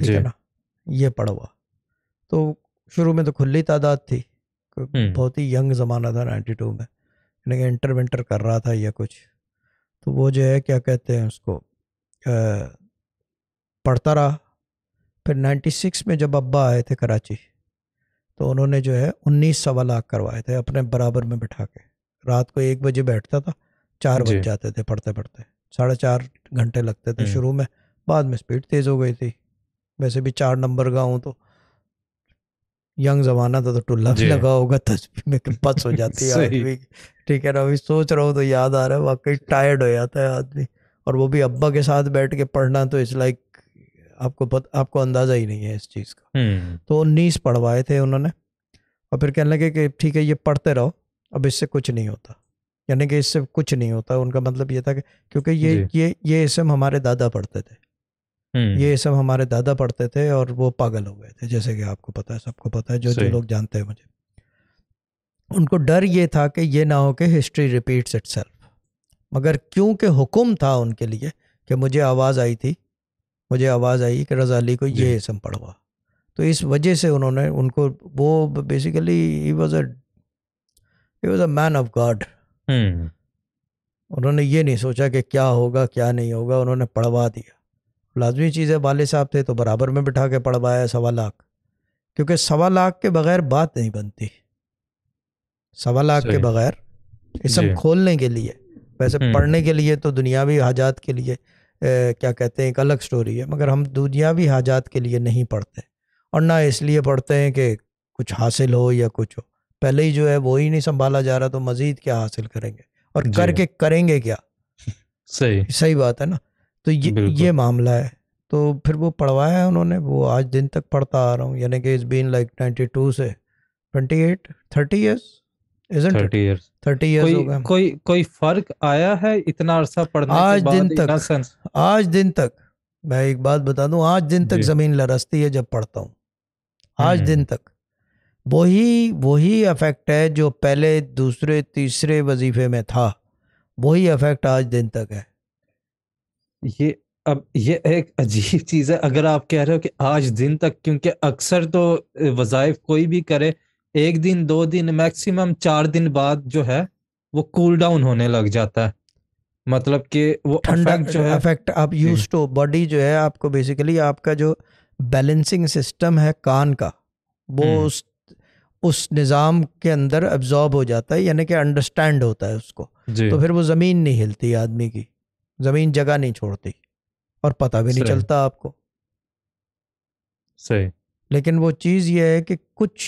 ठीक है ना ये पढ़वा तो शुरू में तो खुली तादाद थी हम्म। बहुत ही यंग ज़माना था 92 में यानी कि इंटर विंटर कर रहा था या कुछ तो वो जो है क्या कहते हैं उसको आ, पढ़ता रहा फिर 96 में जब अब्बा आए थे कराची तो उन्होंने जो है उन्नीस सवा लाख करवाए थे अपने बराबर में बिठा के रात को एक बजे बैठता था चार बज जाते थे पढ़ते पढ़ते साढ़े चार घंटे लगते थे हम्म। शुरू में बाद में स्पीड तेज़ हो गई थी वैसे भी चार नंबर का हूँ तो यंग जमाना था तो टुल्ला भी लगा होगा तस्वीर में बस हो जाती है आदमी ठीक है ना अभी सोच रहा हूँ तो याद आ रहा है वाकई टायर्ड हो जाता है आदमी और वो भी अब्बा के साथ बैठ के पढ़ना तो इस लाइक आपको पत, आपको अंदाज़ा ही नहीं है इस चीज़ का हम्म। तो उन्नीस पढ़वाए थे उन्होंने और फिर कहने लगे कि ठीक है ये पढ़ते रहो अब इससे कुछ नहीं होता यानी कि इससे कुछ नहीं होता उनका मतलब ये था कि क्योंकि ये ये ये इसम हमारे दादा पढ़ते थे हम्म। ये इसम हमारे दादा पढ़ते थे और वो पागल हो गए थे जैसे कि आपको पता है सबको पता है जो जो लोग जानते हैं मुझे उनको डर ये था कि ये ना हो कि हिस्ट्री रिपीट्स इट मगर क्योंकि हुक्म था उनके लिए कि मुझे आवाज़ आई थी मुझे आवाज़ आई कि रजा अली को ये इसम पढ़वा तो इस वजह से उन्होंने उनको वो basically he was a he was a man of God उन्होंने ये नहीं सोचा कि क्या होगा क्या नहीं होगा उन्होंने पढ़वा दिया लाजमी चीज़ है वाले साहब थे तो बराबर में बिठा के पढ़वाया सवा लाख क्योंकि सवा लाख के बगैर बात नहीं बनती सवा लाख के बगैर इसम खोलने के लिए वैसे हम्म। पढ़ने के लिए तो दुनियावी हाजात के लिए क्या कहते हैं एक अलग स्टोरी है मगर हम दुनियावी हाजात के लिए नहीं पढ़ते और ना इसलिए पढ़ते हैं कि कुछ हासिल हो या कुछ हो पहले ही जो है वो ही नहीं संभाला जा रहा तो मज़ीद क्या हासिल करेंगे और करके करेंगे क्या सही सही बात है ना तो ये ये मामला है तो फिर वो पढ़वाया है उन्होंने वो आज दिन तक पढ़ता आ रहा हूँ यानी कि इस बीन लाइक नाइन्टी टू से ट्वेंटी एट थर्टी ईयर्स कोई कोई फर्क आया है इतना अरसा पढ़ने आज के बाद दिन तक आज दिन तक मैं एक बात बता दूं आज दिन तक जमीन लरसती है जब पढ़ता हूं आज हम्म। दिन तक वही वही अफेक्ट है जो पहले दूसरे तीसरे वजीफे में था वही अफेक्ट आज दिन तक है ये अब ये एक अजीब चीज़ है अगर आप कह रहे हो कि आज दिन तक क्योंकि अक्सर तो वज़ाइफ कोई भी करे एक दिन दो दिन मैक्सिमम चार दिन बाद जो है वो कूल डाउन होने लग जाता है मतलब कि वो ठंडक जो है अफेक्ट आप यूज टू बॉडी जो है आपको बेसिकली आपका जो बैलेंसिंग सिस्टम है कान का वो हम्म। उस उस निज़ाम के अंदर एब्जॉर्ब हो जाता है यानी कि अंडरस्टैंड होता है उसको तो फिर वो ज़मीन नहीं हिलती आदमी की ज़मीन जगह नहीं छोड़ती और पता भी नहीं चलता आपको सही लेकिन वो चीज़ ये है कि कुछ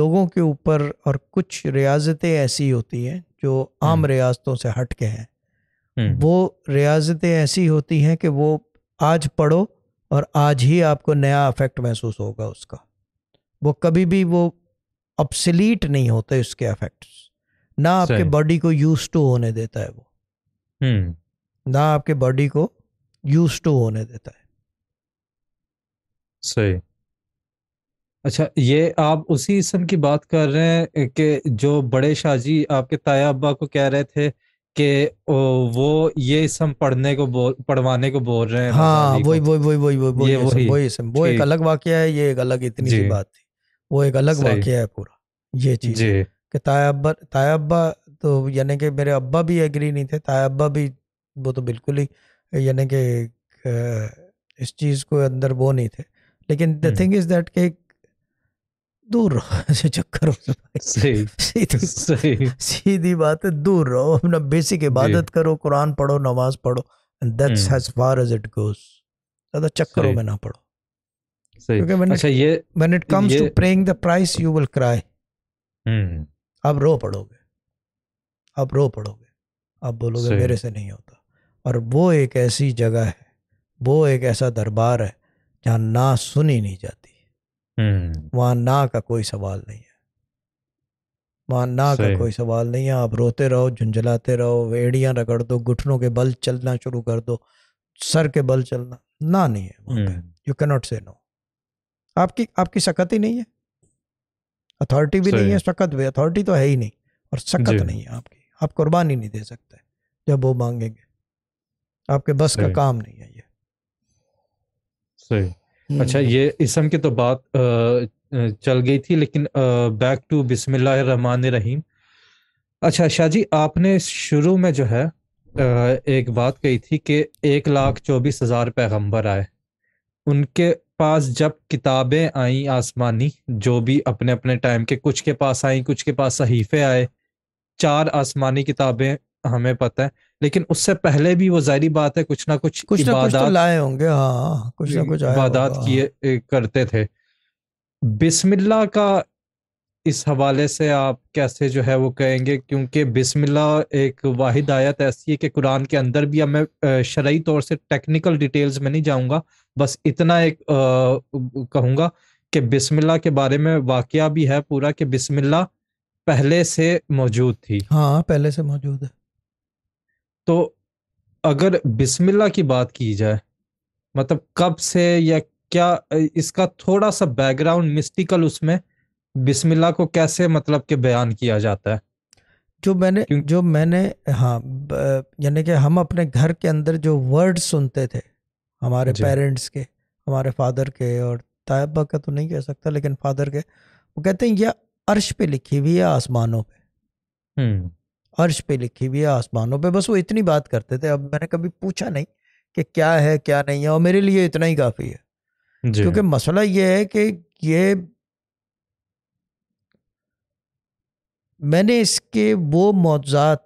लोगों के ऊपर और कुछ रियाजतें ऐसी होती हैं जो आम हम्म। रियाजतों से हट के हैं हम्म। वो रियाजतें ऐसी होती हैं कि वो आज पढ़ो और आज ही आपको नया अफेक्ट महसूस होगा उसका वो कभी भी वो अपसलीट नहीं होते उसके अफेक्ट्स ना आपके बॉडी को यूज टू होने देता है वो हम्म। ना आपके बॉडी को यूज टू होने देता है सही अच्छा ये आप उसी इसम की बात कर रहे हैं कि जो बड़े शाहजी आपके ताया अब्बा को कह रहे थे कि वो ये इसम पढ़ने को बोल पढ़वाने को बोल रहे हैं हाँ वही वही वही वही वही ये वही वही इसम वो एक अलग वाक्य है ये एक अलग इतनी सी बात थी वो एक अलग वाक्य है पूरा ये चीज़ कि ताया अब्बा ताया अब्बा तो यानी कि मेरे अब्बा भी एग्री नहीं थे ताया अब्बा भी वो तो बिल्कुल ही यानी कि इस चीज़ को अंदर वो नहीं थे लेकिन द थिंग इज़ दैट कि दूर रहो ऐसे चक्कर सही सीधी बात है दूर रहो अपना बेसिक इबादत करो कुरान पढ़ो नमाज पढ़ो that's as far as it goes ज्यादा चक्करों में ना पढ़ो क्योंकि अच्छा ये when it comes to praying the price you will cry आप रो पड़ोगे आप रो पड़ोगे आप बोलोगे मेरे से नहीं होता और वो एक ऐसी जगह है वो एक ऐसा दरबार है जहाँ ना सुनी नहीं जाती हम्म। वहां ना का कोई सवाल नहीं है वहां ना का कोई सवाल नहीं है आप रोते रहो झुंझलाते रहो एड़ियां रगड़ दो घुटनों के बल चलना शुरू कर दो सर के बल चलना ना नहीं है you can not say no आपकी आपकी सकत ही नहीं है अथॉरिटी भी नहीं है सकत भी अथॉरिटी तो है ही नहीं और सकत नहीं है आपकी आप कुर्बानी नहीं दे सकते जब वो मांगेंगे आपके बस का काम नहीं है ये सही हम्म। अच्छा ये इसम की तो बात चल गई थी लेकिन बैक टू बिस्मिल्लाह रहीम अच्छा शाह जी आपने शुरू में जो है एक बात कही थी कि एक लाख चौबीस हजार पैगम्बर आए उनके पास जब किताबें आई आसमानी जो भी अपने अपने टाइम के कुछ के पास आई कुछ के पास सहीफे आए चार आसमानी किताबें हमें पता है लेकिन उससे पहले भी वो जारी बात है कुछ ना कुछ कुछ ना कुछ तो लाए होंगे हाँ कुछ ना कुछ इबादत किए करते थे बिस्मिल्लाह का इस हवाले से आप कैसे जो है वो कहेंगे क्योंकि बिस्मिल्लाह एक वाहिद आयत ऐसी है कि कुरान के अंदर भी अब मैं शरय तौर से टेक्निकल डिटेल्स में नहीं जाऊंगा बस इतना एक कहूँगा कि बिस्मिल्लाह के बारे में वाकया भी है पूरा कि बिस्मिल्लाह पहले से मौजूद थी हाँ पहले से मौजूद है तो अगर बिस्मिल्ला की बात की जाए मतलब कब से या क्या इसका थोड़ा सा बैकग्राउंड मिस्टिकल उसमें बिस्मिल्ला को कैसे मतलब के बयान किया जाता है जो मैंने जो मैंने हाँ यानी कि हम अपने घर के अंदर जो वर्ड सुनते थे हमारे पेरेंट्स के हमारे फादर के और तायबा का तो नहीं कह सकता लेकिन फादर के वो कहते हैं यह अर्श पे लिखी हुई है आसमानों पे हम्म। अर्श पे लिखी हुई है आसमानों पे बस वो इतनी बात करते थे अब मैंने कभी पूछा नहीं कि क्या है क्या नहीं है और मेरे लिए इतना ही काफ़ी है क्योंकि मसला ये है कि ये मैंने इसके वो मौजात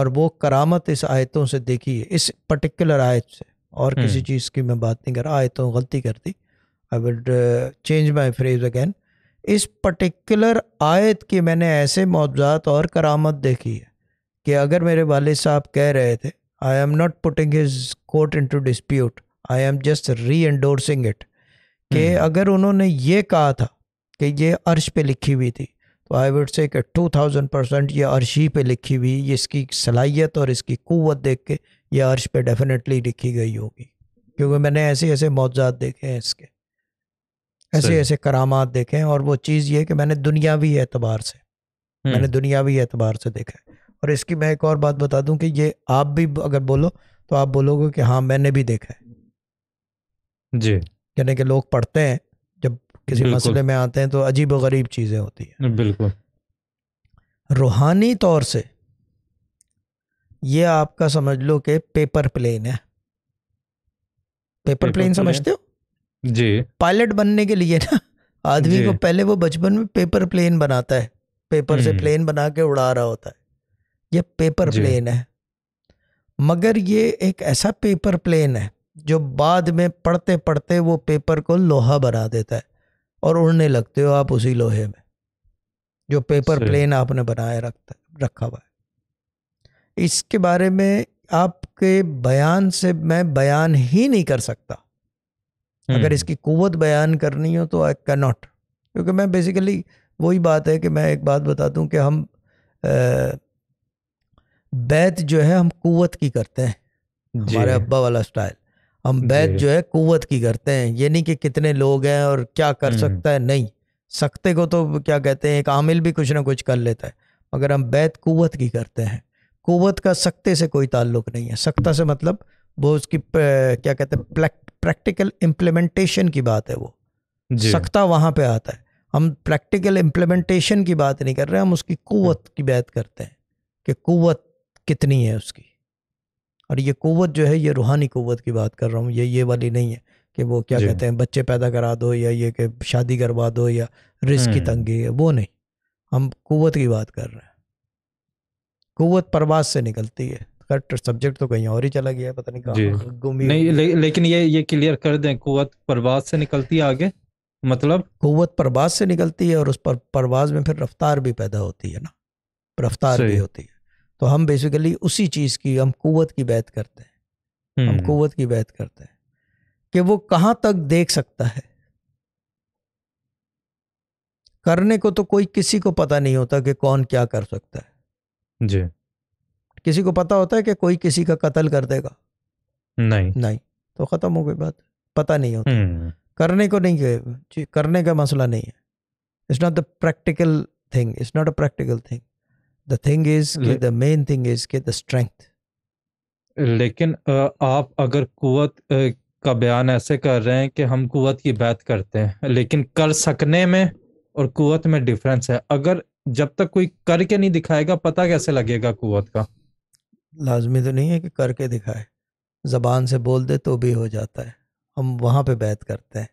और वो करामत इस आयतों से देखी है इस पर्टिकुलर आयत से और किसी चीज़ की मैं बात नहीं कर रहा आयतों गलती कर दी I will change my phrase again इस पर्टिकुलर आयत के मैंने ऐसे मुआवजात और करामत देखी है कि अगर मेरे वाले साहब कह रहे थे I am not putting his quote in to dispute I am just reendorsing it कि हम्म। अगर उन्होंने ये कहा था कि ये अर्श पे लिखी हुई थी तो I would say two thousand percent ये अर्श ही पे लिखी हुई ये इसकी सलाहियत और इसकी क़ुत देख के ये अर्श पे डेफिनेटली लिखी गई होगी क्योंकि मैंने ऐसे ऐसे मुआवजात देखे हैं इसके ऐसे ऐसे करामात देखे हैं और वो चीज़ ये कि मैंने दुनियावी एतबार से मैंने दुनियावी एतबार से देखा है और इसकी मैं एक और बात बता दूं कि ये आप भी अगर बोलो तो आप बोलोगे कि हाँ मैंने भी देखा है जी यानी कि लोग पढ़ते हैं जब किसी मसले में आते हैं तो अजीब गरीब चीज़ें होती हैं बिल्कुल रूहानी तौर से ये आपका समझ लो कि पेपर प्लेन है पेपर, पेपर प्लेन समझते हो जी पायलट बनने के लिए ना आदमी को पहले वो बचपन में पेपर प्लेन बनाता है पेपर से हम्म। प्लेन बना के उड़ा रहा होता है ये पेपर प्लेन है मगर ये एक ऐसा पेपर प्लेन है जो बाद में पढ़ते पढ़ते वो पेपर को लोहा बना देता है और उड़ने लगते हो आप उसी लोहे में जो पेपर प्लेन आपने बनाए रखता रखा हुआ है इसके बारे में आपके बयान से मैं बयान ही नहीं कर सकता अगर हम्म। इसकी कुवत बयान करनी हो तो आई कैन नॉट क्योंकि मैं बेसिकली वही बात है कि मैं एक बात बता दूं कि हम बैत जो है हम कुवत की करते हैं हमारे अब्बा वाला स्टाइल हम बैत जो है कुवत की करते हैं ये नहीं कि कितने लोग हैं और क्या कर हम्म। सकता है नहीं सकते को तो क्या कहते हैं एक आमिल भी कुछ ना कुछ कर लेता है मगर हम बैत कुवत की करते हैं कुवत का सकते से कोई ताल्लुक नहीं है सकता से मतलब वो उसकी क्या कहते हैं प्रैक्टिकल इम्प्लीमेंटेशन की बात है वो सख्ता वहाँ पे आता है हम प्रैक्टिकल इम्प्लीमेंटेशन की बात नहीं कर रहे हम उसकी कुवत की बात करते हैं कि कुवत कितनी है उसकी और ये कुवत जो है ये रूहानी कुवत की बात कर रहा हूँ ये ये वाली नहीं है कि वो क्या कहते हैं बच्चे पैदा करा दो या ये कि शादी करवा दो या रिस्क की हम्म। तंगी है वो नहीं हम कुवत की बात कर रहे हैं कुवत परवास से निकलती है कट सब्जेक्ट तो, तो कहीं और ही चला गया पता नहीं कहाँ गुम नहीं ले, लेकिन ये ये क्लियर कर दें कुत प्रवास से निकलती है आगे मतलब कुत प्रवास से निकलती है और उस पर प्रवास में फिर रफ्तार भी पैदा होती है ना रफ्तार भी होती है तो हम बेसिकली उसी चीज़ की हम कुत की बैत करते हैं हम हम्म। कुत की बैत करते हैं कि वो कहाँ तक देख सकता है करने को तो कोई किसी को पता नहीं होता कि कौन क्या कर सकता है जी किसी को पता होता है कि कोई किसी का कत्ल कर देगा नहीं नहीं तो ख़त्म हो गई बात पता नहीं होता हम्म। करने को नहीं गए करने का मसला नहीं है it's not the practical thing it's not a practical thing the thing is the main thing is के द स्ट्रेंथ लेकिन आप अगर कुत का बयान ऐसे कर रहे हैं कि हम कुत की बात करते हैं लेकिन कर सकने में और कुत में डिफरेंस है अगर जब तक कोई करके नहीं दिखाएगा पता कैसे लगेगा कुत का लाजमी तो नहीं है कि करके दिखाए ज़बान से बोल दे तो भी हो जाता है हम वहाँ पे बैत करते हैं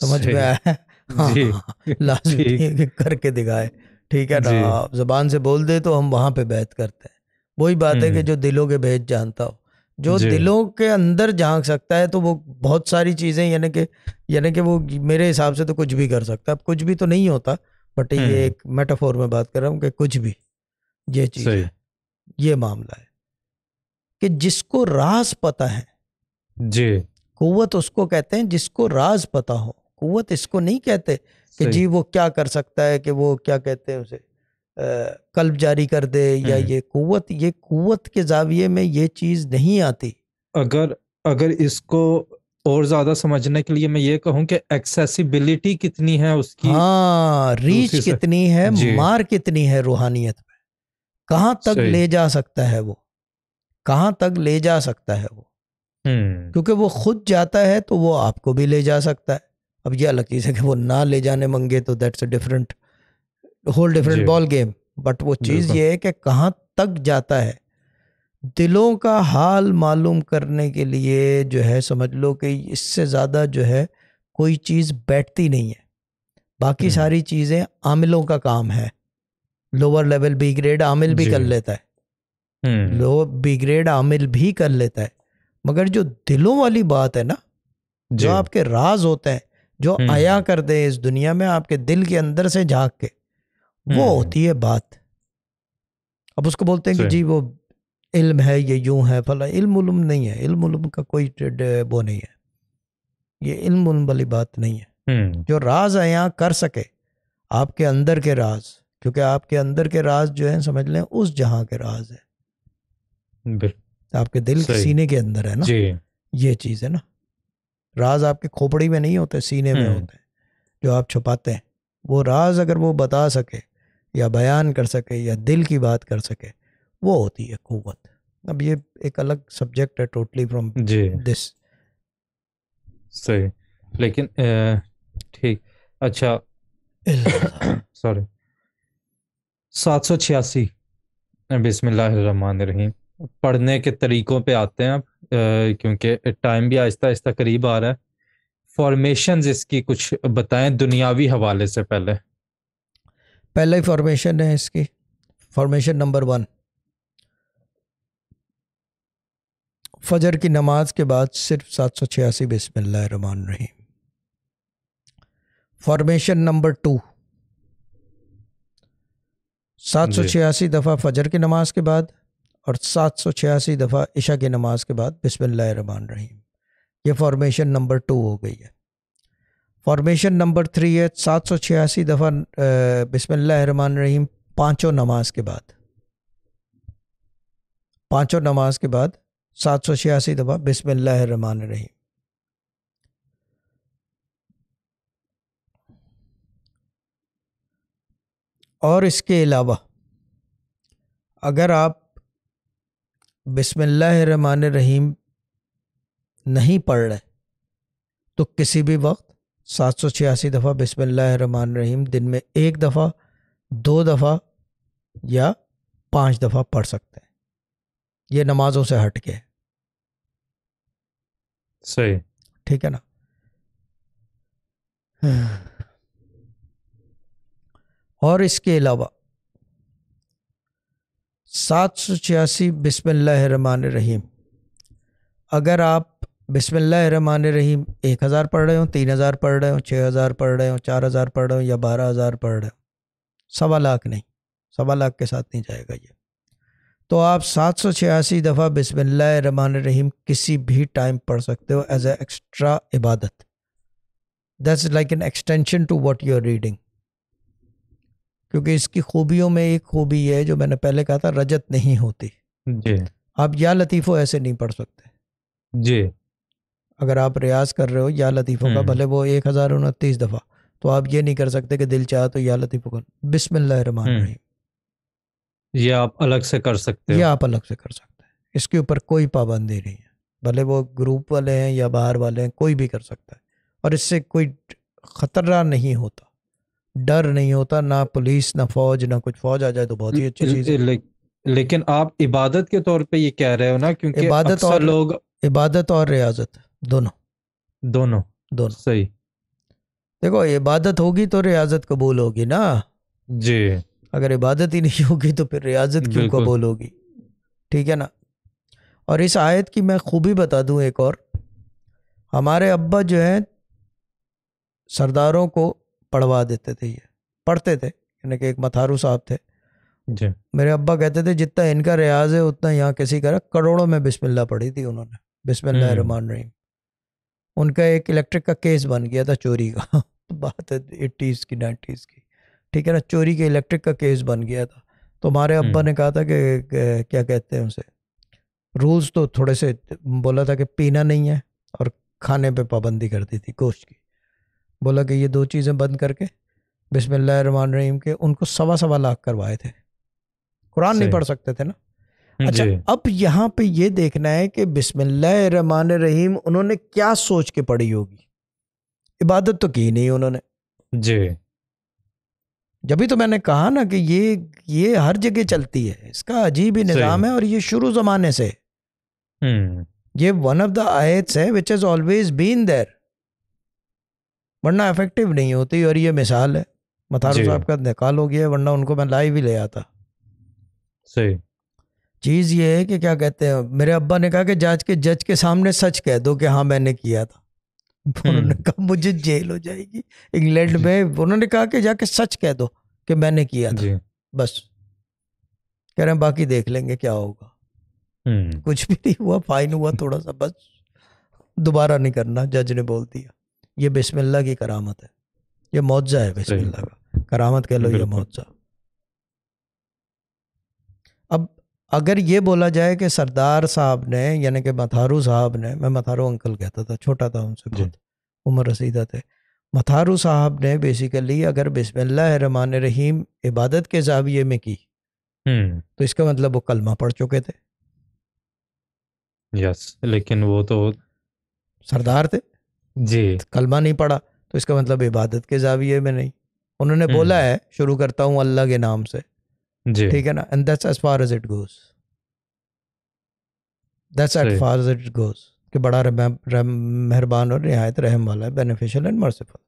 समझ में आया हाँ, लाजमी है कि करके दिखाए ठीक है ना जबान से बोल दे तो हम वहाँ पे बैत करते हैं वही बात है कि हम्म। जो दिलों के भेद जानता हो जो दिलों के अंदर झांक सकता है तो वो बहुत सारी चीज़ें यानी कि यानी कि वो मेरे हिसाब से तो कुछ भी कर सकता है अब कुछ भी तो नहीं होता बट ये हम्म। एक मेटाफोर में बात कर रहा हूँ कि कुछ भी ये चीज़ है ये मामला है कि जिसको राज पता है जी कुत उसको कहते हैं जिसको राज पता हो कुत इसको नहीं कहते कि जी वो क्या कर सकता है कि वो क्या कहते हैं उसे कल्ब जारी कर दे या हम्म। ये कुत ये कुत के जाविये में ये चीज नहीं आती अगर अगर इसको और ज्यादा समझने के लिए मैं ये कहूँ कि एक्सेसिबिलिटी कितनी है उसकी हाँ रीच तो कितनी है मार कितनी है रूहानियत में कहाँ तक ले जा सकता है वो कहाँ तक ले जा सकता है वो हम्म। क्योंकि वो खुद जाता है तो वो आपको भी ले जा सकता है अब यह अलग चीज़ है कि वो ना ले जाने मंगे तो that's different whole different ball game but वो चीज़ ये है कि कहाँ तक जाता है दिलों का हाल मालूम करने के लिए जो है समझ लो कि इससे ज़्यादा जो है कोई चीज़ बैठती नहीं है बाकी हम्म। सारी चीज़ें आमिलों का काम है लोअर लेवल बी ग्रेड आमिल भी कर लेता है हम्म। लो बिग्रेड आमिल भी कर लेता है मगर जो दिलों वाली बात है ना जो आपके राज होते हैं जो हम्म। आया कर दे इस दुनिया में आपके दिल के अंदर से झांक के वो हम्म। होती है बात अब उसको बोलते हैं कि जी वो इल्म है ये यूं है फला इल्म उलम नहीं है इल्म उलम का कोई वो नहीं है ये इल्म उलम वाली बात नहीं है जो राज आया कर सके आपके अंदर के राज क्योंकि आपके अंदर के राज जो है समझ लें उस जहाँ के राज है तो आपके दिल के सीने के अंदर है ना जी ये चीज़ है ना राज आपके खोपड़ी में नहीं होते सीने में हम्म। होते हैं जो आप छुपाते हैं वो राज अगर वो बता सके या बयान कर सके या दिल की बात कर सके वो होती है कुवत अब ये एक अलग सब्जेक्ट है टोटली फ्रॉम दिस सही लेकिन ठीक अच्छा सॉरी सात सौ छियासी बिसमिल्लर रहीम पढ़ने के तरीकों पे आते हैं अब क्योंकि टाइम भी आहिस्ता आहिस्ता करीब आ रहा है फॉर्मेशन इसकी कुछ बताएं दुनियावी हवाले से पहले पहला ही फॉर्मेशन है इसकी फॉर्मेशन नंबर वन फजर की नमाज के बाद सिर्फ सात सौ छियासी बिस्मिल्लाहमान रहीम फॉर्मेशन नंबर टू सात सौ छियासी दफ़ा फजर की नमाज के बाद और सात सौ छियासी दफ़ा इशा की नमाज के बाद रहमान रहीम ये फॉर्मेशन नंबर टू हो गई है फॉर्मेशन नंबर थ्री है सात सौ छियासी दफ़ा रहमान रहीम पाँचों नमाज के बाद पाँचों नमाज के बाद सात सौ छियासी दफ़ा रहमान रहीम और इसके अलावा अगर आप बिसमिल्लाहमान रहीम नहीं पढ़ रहे तो किसी भी वक्त सात सौ छियासी दफ़ा बिसमिल्लाहमान रहीम दिन में एक दफ़ा दो दफ़ा या पांच दफ़ा पढ़ सकते हैं ये नमाजों से हट के सही ठीक है ना हाँ। और इसके अलावा सात सौ छियासी रहीम अगर आप रहीम एक हज़ार पढ़ रहे हो तीन हज़ार पढ़ रहे हो छः हज़ार पढ़ रहे हो चार हज़ार पढ़ रहे हो या बारह हज़ार पढ़ रहे हो सवा लाख नहीं सवा लाख के साथ नहीं जाएगा ये तो आप सात सौ छियासी दफ़ा रहीम किसी भी टाइम पढ़ सकते हो एज ए एक्स्ट्रा इबादत that's like an extension to what you are reading क्योंकि इसकी खूबियों में एक खूबी है जो मैंने पहले कहा था रजत नहीं होती जी आप या लतीफ़ो ऐसे नहीं पढ़ सकते जी अगर आप रियाज कर रहे हो या लतीफ़ों का हम्म। भले वो एक हज़ार उनतीस दफ़ा तो आप ये नहीं कर सकते कि दिल चाह तो या लतीफ़ों का बिसमिल्लर हम्म। ये आप अलग से कर सकते ये आप अलग से कर सकते हैं इसके ऊपर कोई पाबंदी नहीं है भले वो ग्रुप वाले हैं या बाहर वाले हैं कोई भी कर सकता है और इससे कोई ख़तरा नहीं होता डर नहीं होता ना पुलिस ना फौज ना कुछ फौज आ जाए तो बहुत ही अच्छी चीज है ले, लेकिन आप इबादत के तौर पे ये कह रहे हो ना क्योंकि इबादत और लोग इबादत और रियाजत दोनों दोनों दोनों सही देखो इबादत होगी तो रियाजत कबूल होगी ना जी अगर इबादत ही नहीं होगी तो फिर रियाजत क्यों कबूल होगी ठीक है ना और इस आयत की मैं खूबी बता दूं एक और हमारे अब्बा जो हैं सरदारों को पढ़वा देते थे ये पढ़ते थे यानी कि एक मथारू साहब थे जी मेरे अब्बा कहते थे जितना इनका रियाज है उतना यहाँ किसी का करोड़ों में बिस्मिल्ला पढ़ी थी उन्होंने बिस्मिल्ला हम्म। रहमान रहीम उनका एक इलेक्ट्रिक का केस बन गया था चोरी का बात है एट्टीज़ की नाइन्टीज़ की ठीक है ना चोरी के इलेक्ट्रिक का केस बन गया था तो हमारे हम्म। अब्बा ने कहा था कि क्या कहते हैं उसे रूल्स तो थोड़े से बोला था कि पीना नहीं है और खाने पे पाबंदी कर दी थी गोश्त की बोला कि ये दो चीज़ें बंद करके बिसमान रहीम के उनको सवा सवा लाख करवाए थे कुरान नहीं पढ़ सकते थे ना अच्छा अब यहाँ पे ये देखना है कि बिस्मिल्लाहमान रहीम उन्होंने क्या सोच के पढ़ी होगी इबादत तो की नहीं उन्होंने जी जब तो मैंने कहा ना कि ये ये हर जगह चलती है इसका अजीब ही निज़ाम है और ये शुरू ज़माने से हम्म। ये वन ऑफ द आयत्स है which is always been there वरना इफेक्टिव नहीं होती और ये मिसाल है मथारू साहब का निकाल हो गया वरना उनको मैं लाइव ही ले आता सही चीज़ ये है कि क्या कहते हैं मेरे अब्बा ने कहा कि जज के जज के सामने सच कह दो कि हाँ मैंने किया था उन्होंने हम्म। कहा मुझे जेल हो जाएगी इंग्लैंड में उन्होंने कहा कि जाके सच कह दो कि मैंने किया था बस कह रहे हैं बाकी देख लेंगे क्या होगा हम्म। कुछ भी नहीं हुआ फाइन हुआ थोड़ा सा बस दोबारा नहीं करना जज ने बोल दिया ये बिस्मिल्लाह की करामत है ये मौजा है बिस्मिल्लाह का करामत कह लो ये मौजा अब अगर ये बोला जाए कि सरदार साहब ने यानी कि मथारू साहब ने मैं मथारू अंकल कहता था छोटा था उनसे बहुत उम्र रसीदा थे मथारू साहब ने बेसिकली अगर बिस्मिल्लाहमान रहीम इबादत के जाविये में की हम्म। तो इसका मतलब वो कलमा पढ़ चुके थे यस लेकिन वो तो सरदार थे जी तो कलमा नहीं पढ़ा तो इसका मतलब इबादत के जाविये में नहीं उन्होंने बोला है शुरू करता हूँ अल्लाह के नाम से जी ठीक है ना and that's as far as it goes that's as far as it goes कि बड़ा मेहरबान और रिहायत रहम वाला है बेनिफिशियल एंड मर्सिफुल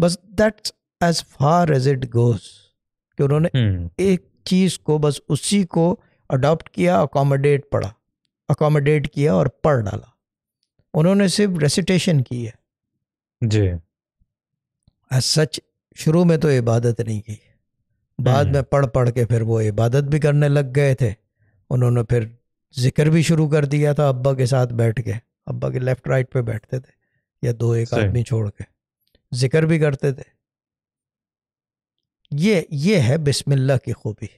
बस that's as far as it goes कि उन्होंने एक चीज़ को बस उसी को अडॉप्ट किया अकोमोडेट पढ़ा अकोमोडेट किया और पढ़ डाला उन्होंने सिर्फ रेसिटेशन की है जी सच शुरू में तो इबादत नहीं की बाद हम्म। में पढ़ पढ़ के फिर वो इबादत भी करने लग गए थे उन्होंने फिर जिक्र भी शुरू कर दिया था अब्बा के साथ बैठ के अब्बा के लेफ्ट राइट पे बैठते थे या दो एक आदमी छोड़ के जिक्र भी करते थे ये ये है बिस्मिल्लाह की खूबी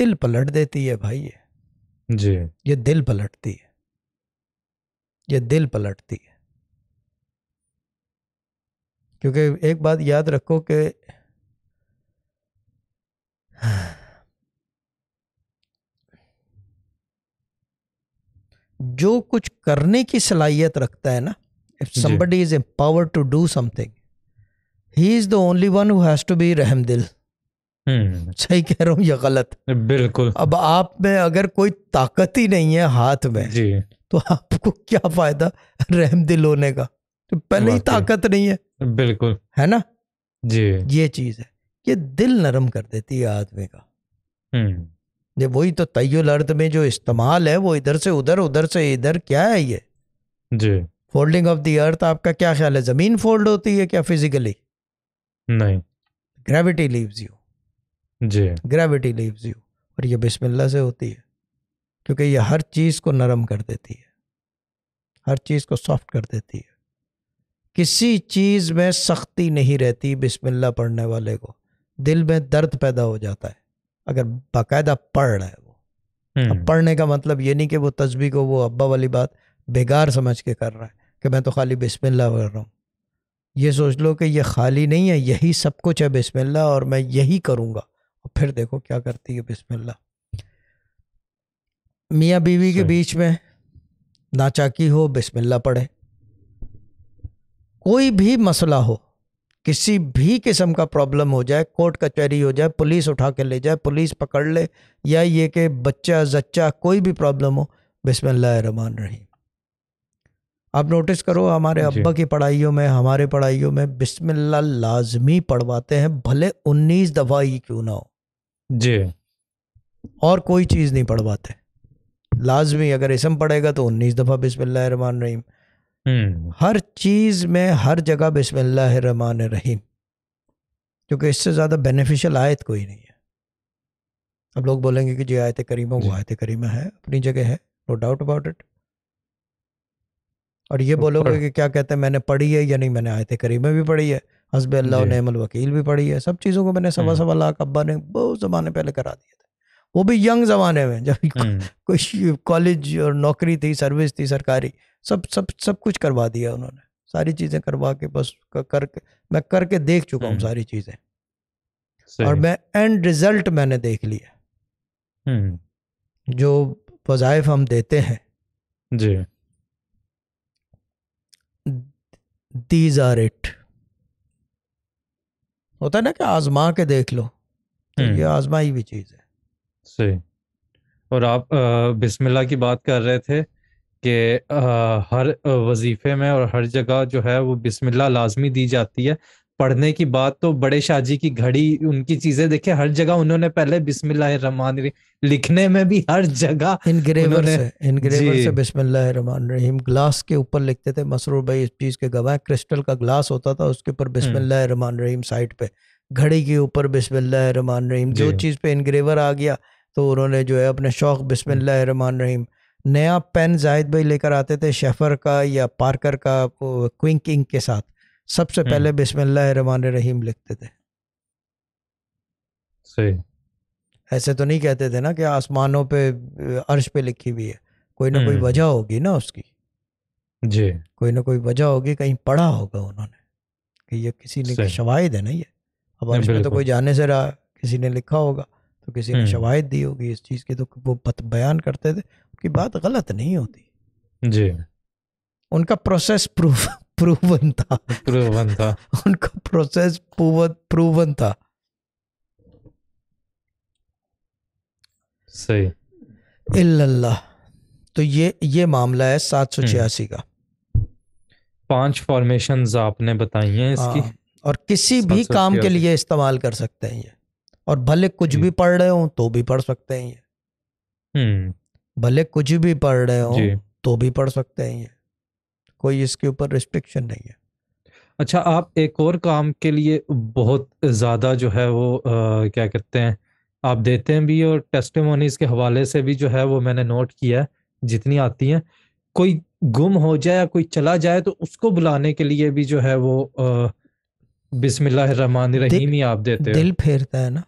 दिल पलट देती है भाई ये जी ये दिल पलटती है ये दिल पलटती है क्योंकि एक बात याद रखो कि जो कुछ करने की सलाहियत रखता है ना if somebody is empower to do something he is the only one who has to be रहम दिल सही कह रहा हूं या गलत बिल्कुल अब आप में अगर कोई ताकत ही नहीं है हाथ में जी तो आपको क्या फायदा रहम दिल होने का तो पहले ही ताकत नहीं है बिल्कुल है ना जी ये चीज है ये दिल नरम कर देती है आदमी का ये हम्म। वही तो तयल अर्थ में जो इस्तेमाल है वो इधर से उधर उधर से इधर क्या है ये जी फोल्डिंग ऑफ द अर्थ आपका क्या ख्याल है जमीन फोल्ड होती है क्या फिजिकली नहीं ग्रेविटी लीव्स यू जी ग्रेविटी लीव्स यू और ये बिस्मिल्लाह से होती है क्योंकि ये हर चीज़ को नरम कर देती है हर चीज़ को सॉफ्ट कर देती है किसी चीज़ में सख्ती नहीं रहती बिस्मिल्लाह पढ़ने वाले को दिल में दर्द पैदा हो जाता है अगर बाकायदा पढ़ रहा है वो अब हम्म। पढ़ने का मतलब ये नहीं कि वो तस्बी को वो अब्बा वाली बात बेकार समझ के कर रहा है कि मैं तो खाली बिस्मिल्लाह कर रहा हूँ ये सोच लो कि ये खाली नहीं है यही सब कुछ है बिस्मिल्लाह और मैं यही करूँगा और फिर देखो क्या करती है बिस्मिल्लाह मियाँ बीवी के बीच में नाचाकी हो बिस्मिल्ला पढ़े कोई भी मसला हो किसी भी किस्म का प्रॉब्लम हो जाए कोर्ट कचहरी हो जाए पुलिस उठा के ले जाए पुलिस पकड़ ले या ये कि बच्चा जच्चा कोई भी प्रॉब्लम हो रहमान रहीम आप नोटिस करो हमारे अब्बा की पढ़ाइयों में हमारे पढ़ाइयों में बिस्मिल्लाह लाजमी पढ़वाते हैं भले उन्नीस दफा ही क्यों ना हो जी और कोई चीज़ नहीं पढ़वाते लाजमी अगर इसम पड़ेगा तो उन्नीस दफ़ा बिसमान रहीम हर चीज़ में हर जगह बिसमान रहीम क्योंकि इससे ज़्यादा बेनिफिशियल आयत कोई नहीं है अब लोग बोलेंगे कि जी आयत करीमा वो आयत करीमा है अपनी जगह है नो डाउट अबाउट इट और ये तो बोलोगे कि क्या कहते हैं मैंने पढ़ी है या नहीं मैंने आयत करीमा भी पढ़ी है हसब अल्लाह नमल वकील भी पढ़ी है सब चीज़ों को मैंने सवा हम्म। सवा लाख अब्बा ने बहुत ज़माने पहले करा दिए थे वो भी यंग जमाने में जब हम्म। कोई कॉलेज और नौकरी थी सर्विस थी सरकारी सब सब सब कुछ करवा दिया उन्होंने सारी चीज़ें करवा के बस करके मैं करके देख चुका हूँ हम्म। सारी चीज़ें और मैं एंड रिजल्ट मैंने देख लिया हम्म। जो वजायफ हम देते हैं जी दीज आर इट होता है ना कि आजमा के देख लो तो ये आजमाई भी चीज़ है सही और आप बिस्मिल्लाह की बात कर रहे थे कि हर वजीफे में और हर जगह जो है वो बिस्मिल्लाह लाजमी दी जाती है पढ़ने की बात तो बड़े शाहजी की घड़ी उनकी चीजें देखे हर जगह उन्होंने पहले बिस्मिल्लाह रहमान लिखने में भी हर जगह इनग्रेवर से इनग्रेवर से बिस्मिल्लाह रहमान रहीम ग्लास के ऊपर लिखते थे मसरूर भाई इस चीज के गवाह क्रिस्टल का ग्लास होता था उसके ऊपर हम्म। बिस्मिल्लाह रहमान रहीम साइड पे घड़ी के ऊपर बिस्मिल्लाह रहमान रहीम जो चीज पे इनग्रेवर आ गया तो उन्होंने जो है अपने शौक़ बिसमिल्लर रहीम नया पेन जाहिद भाई लेकर आते थे शेफर का या पार्कर का क्विंकिंग के साथ सबसे हम्म। पहले बिसमिल्लर रहीम लिखते थे सही ऐसे तो नहीं कहते थे ना कि आसमानों पे अर्श पे लिखी हुई है कोई ना कोई हम्म। वजह होगी ना उसकी जी कोई ना कोई वजह होगी कहीं पढ़ा होगा उन्होंने कि ये किसी ने शवाहिद है ना ये अब अर्श पे तो कोई जाने से रहा किसी ने लिखा होगा तो किसी ने हम्म। शवायद दी होगी इस चीज़ की तो वो बयान करते थे उनकी बात गलत नहीं होती जी उनका प्रोसेस प्रूफ प्रूवन था प्रूवन था उनका प्रोसेस प्रूवन प्रूवन था सही इल्लल्लाह तो ये ये मामला है सात सौ हम्म। छियासी का पांच फॉर्मेशन आपने बताई हैं इसकी हाँ, और किसी भी काम के लिए इस्तेमाल कर सकते हैं ये और भले कुछ भी पढ़ रहे हो तो भी पढ़ सकते हैं ये हम्म। भले कुछ भी पढ़ रहे हो तो भी पढ़ सकते हैं ये कोई इसके ऊपर रिस्ट्रिक्शन नहीं है अच्छा आप एक और काम के लिए बहुत ज़्यादा जो है वो आ, क्या कहते हैं आप देते हैं भी और टेस्टमोनीज के हवाले से भी जो है वो मैंने नोट किया है जितनी आती हैं कोई गुम हो जाए या कोई चला जाए तो उसको बुलाने के लिए भी जो है वो बिस्मिल्लाह रहमान रहीम ही आप देते दिल फेरता है ना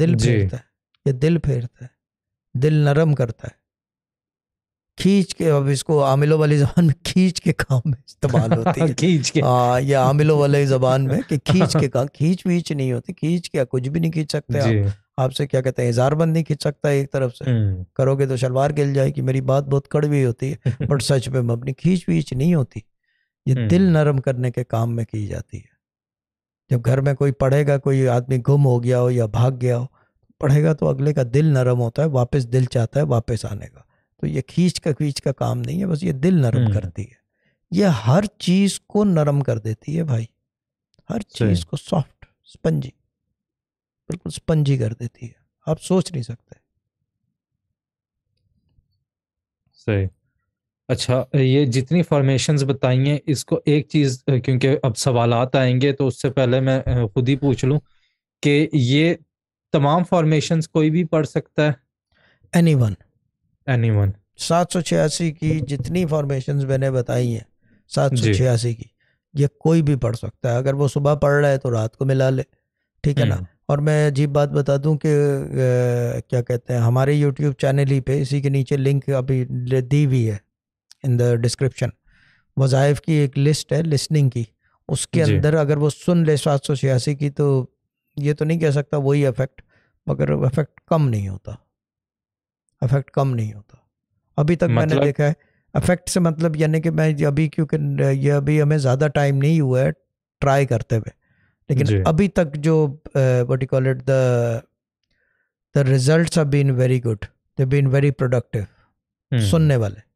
दिल फेरता है ये दिल फेरता है दिल नरम करता है खींच के अब इसको आमिलों वाली जबान में खींच के काम में इस्तेमाल होती है खींच के आ, हाँ, ये आमिलों वाली जबान में कि खींच के काम खींच वींच नहीं होती खींच के कुछ भी नहीं खींच सकते आप आपसे क्या कहते हैं बंद नहीं खींच सकता एक तरफ से हम्म। करोगे तो शलवार गिर जाएगी मेरी बात बहुत कड़वी होती है बट सच में अपनी खींच वींच नहीं होती ये हम्म। दिल नरम करने के काम में की जाती है जब घर में कोई पढ़ेगा कोई आदमी गुम हो गया हो या भाग गया हो पढ़ेगा तो अगले का दिल नरम होता है वापस दिल चाहता है वापस आने का तो ये खींच का खींच का काम नहीं है बस ये दिल नरम हम्म। करती है ये हर चीज को नरम कर देती है भाई हर चीज को सॉफ्ट स्पंजी बिल्कुल स्पंजी कर देती है आप सोच नहीं सकते सही अच्छा ये जितनी फॉर्मेशंस बताई हैं इसको एक चीज क्योंकि अब सवाल आएंगे तो उससे पहले मैं खुद ही पूछ लूं कि ये तमाम फॉर्मेशंस कोई भी पढ़ सकता है एनीवन एनीवन सात सौ छियासी की जितनी फॉर्मेशन मैंने बताई हैं सात सौ छियासी की ये कोई भी पढ़ सकता है अगर वो सुबह पढ़ रहा है तो रात को मिला ले ठीक है ना हम्म। और मैं अजीब बात बता दूं कि क्या कहते हैं हमारे यूट्यूब चैनल ही पे इसी के नीचे लिंक अभी दी हुई है इन द डिस्क्रिप्शन वज़ाइफ की एक लिस्ट है लिसनिंग की उसके अंदर अगर वो सुन ले सात सौ छियासी की तो ये तो नहीं कह सकता वही अफेक्ट मगर इफेक्ट कम नहीं होता इफेक्ट कम नहीं होता अभी तक मतलब? मैंने देखा है अफेक्ट से मतलब यानी कि मैं अभी क्योंकि ये अभी हमें ज़्यादा टाइम नहीं हुआ है ट्राई करते हुए लेकिन अभी तक जो what call it the the result been very good they been very productive सुनने वाले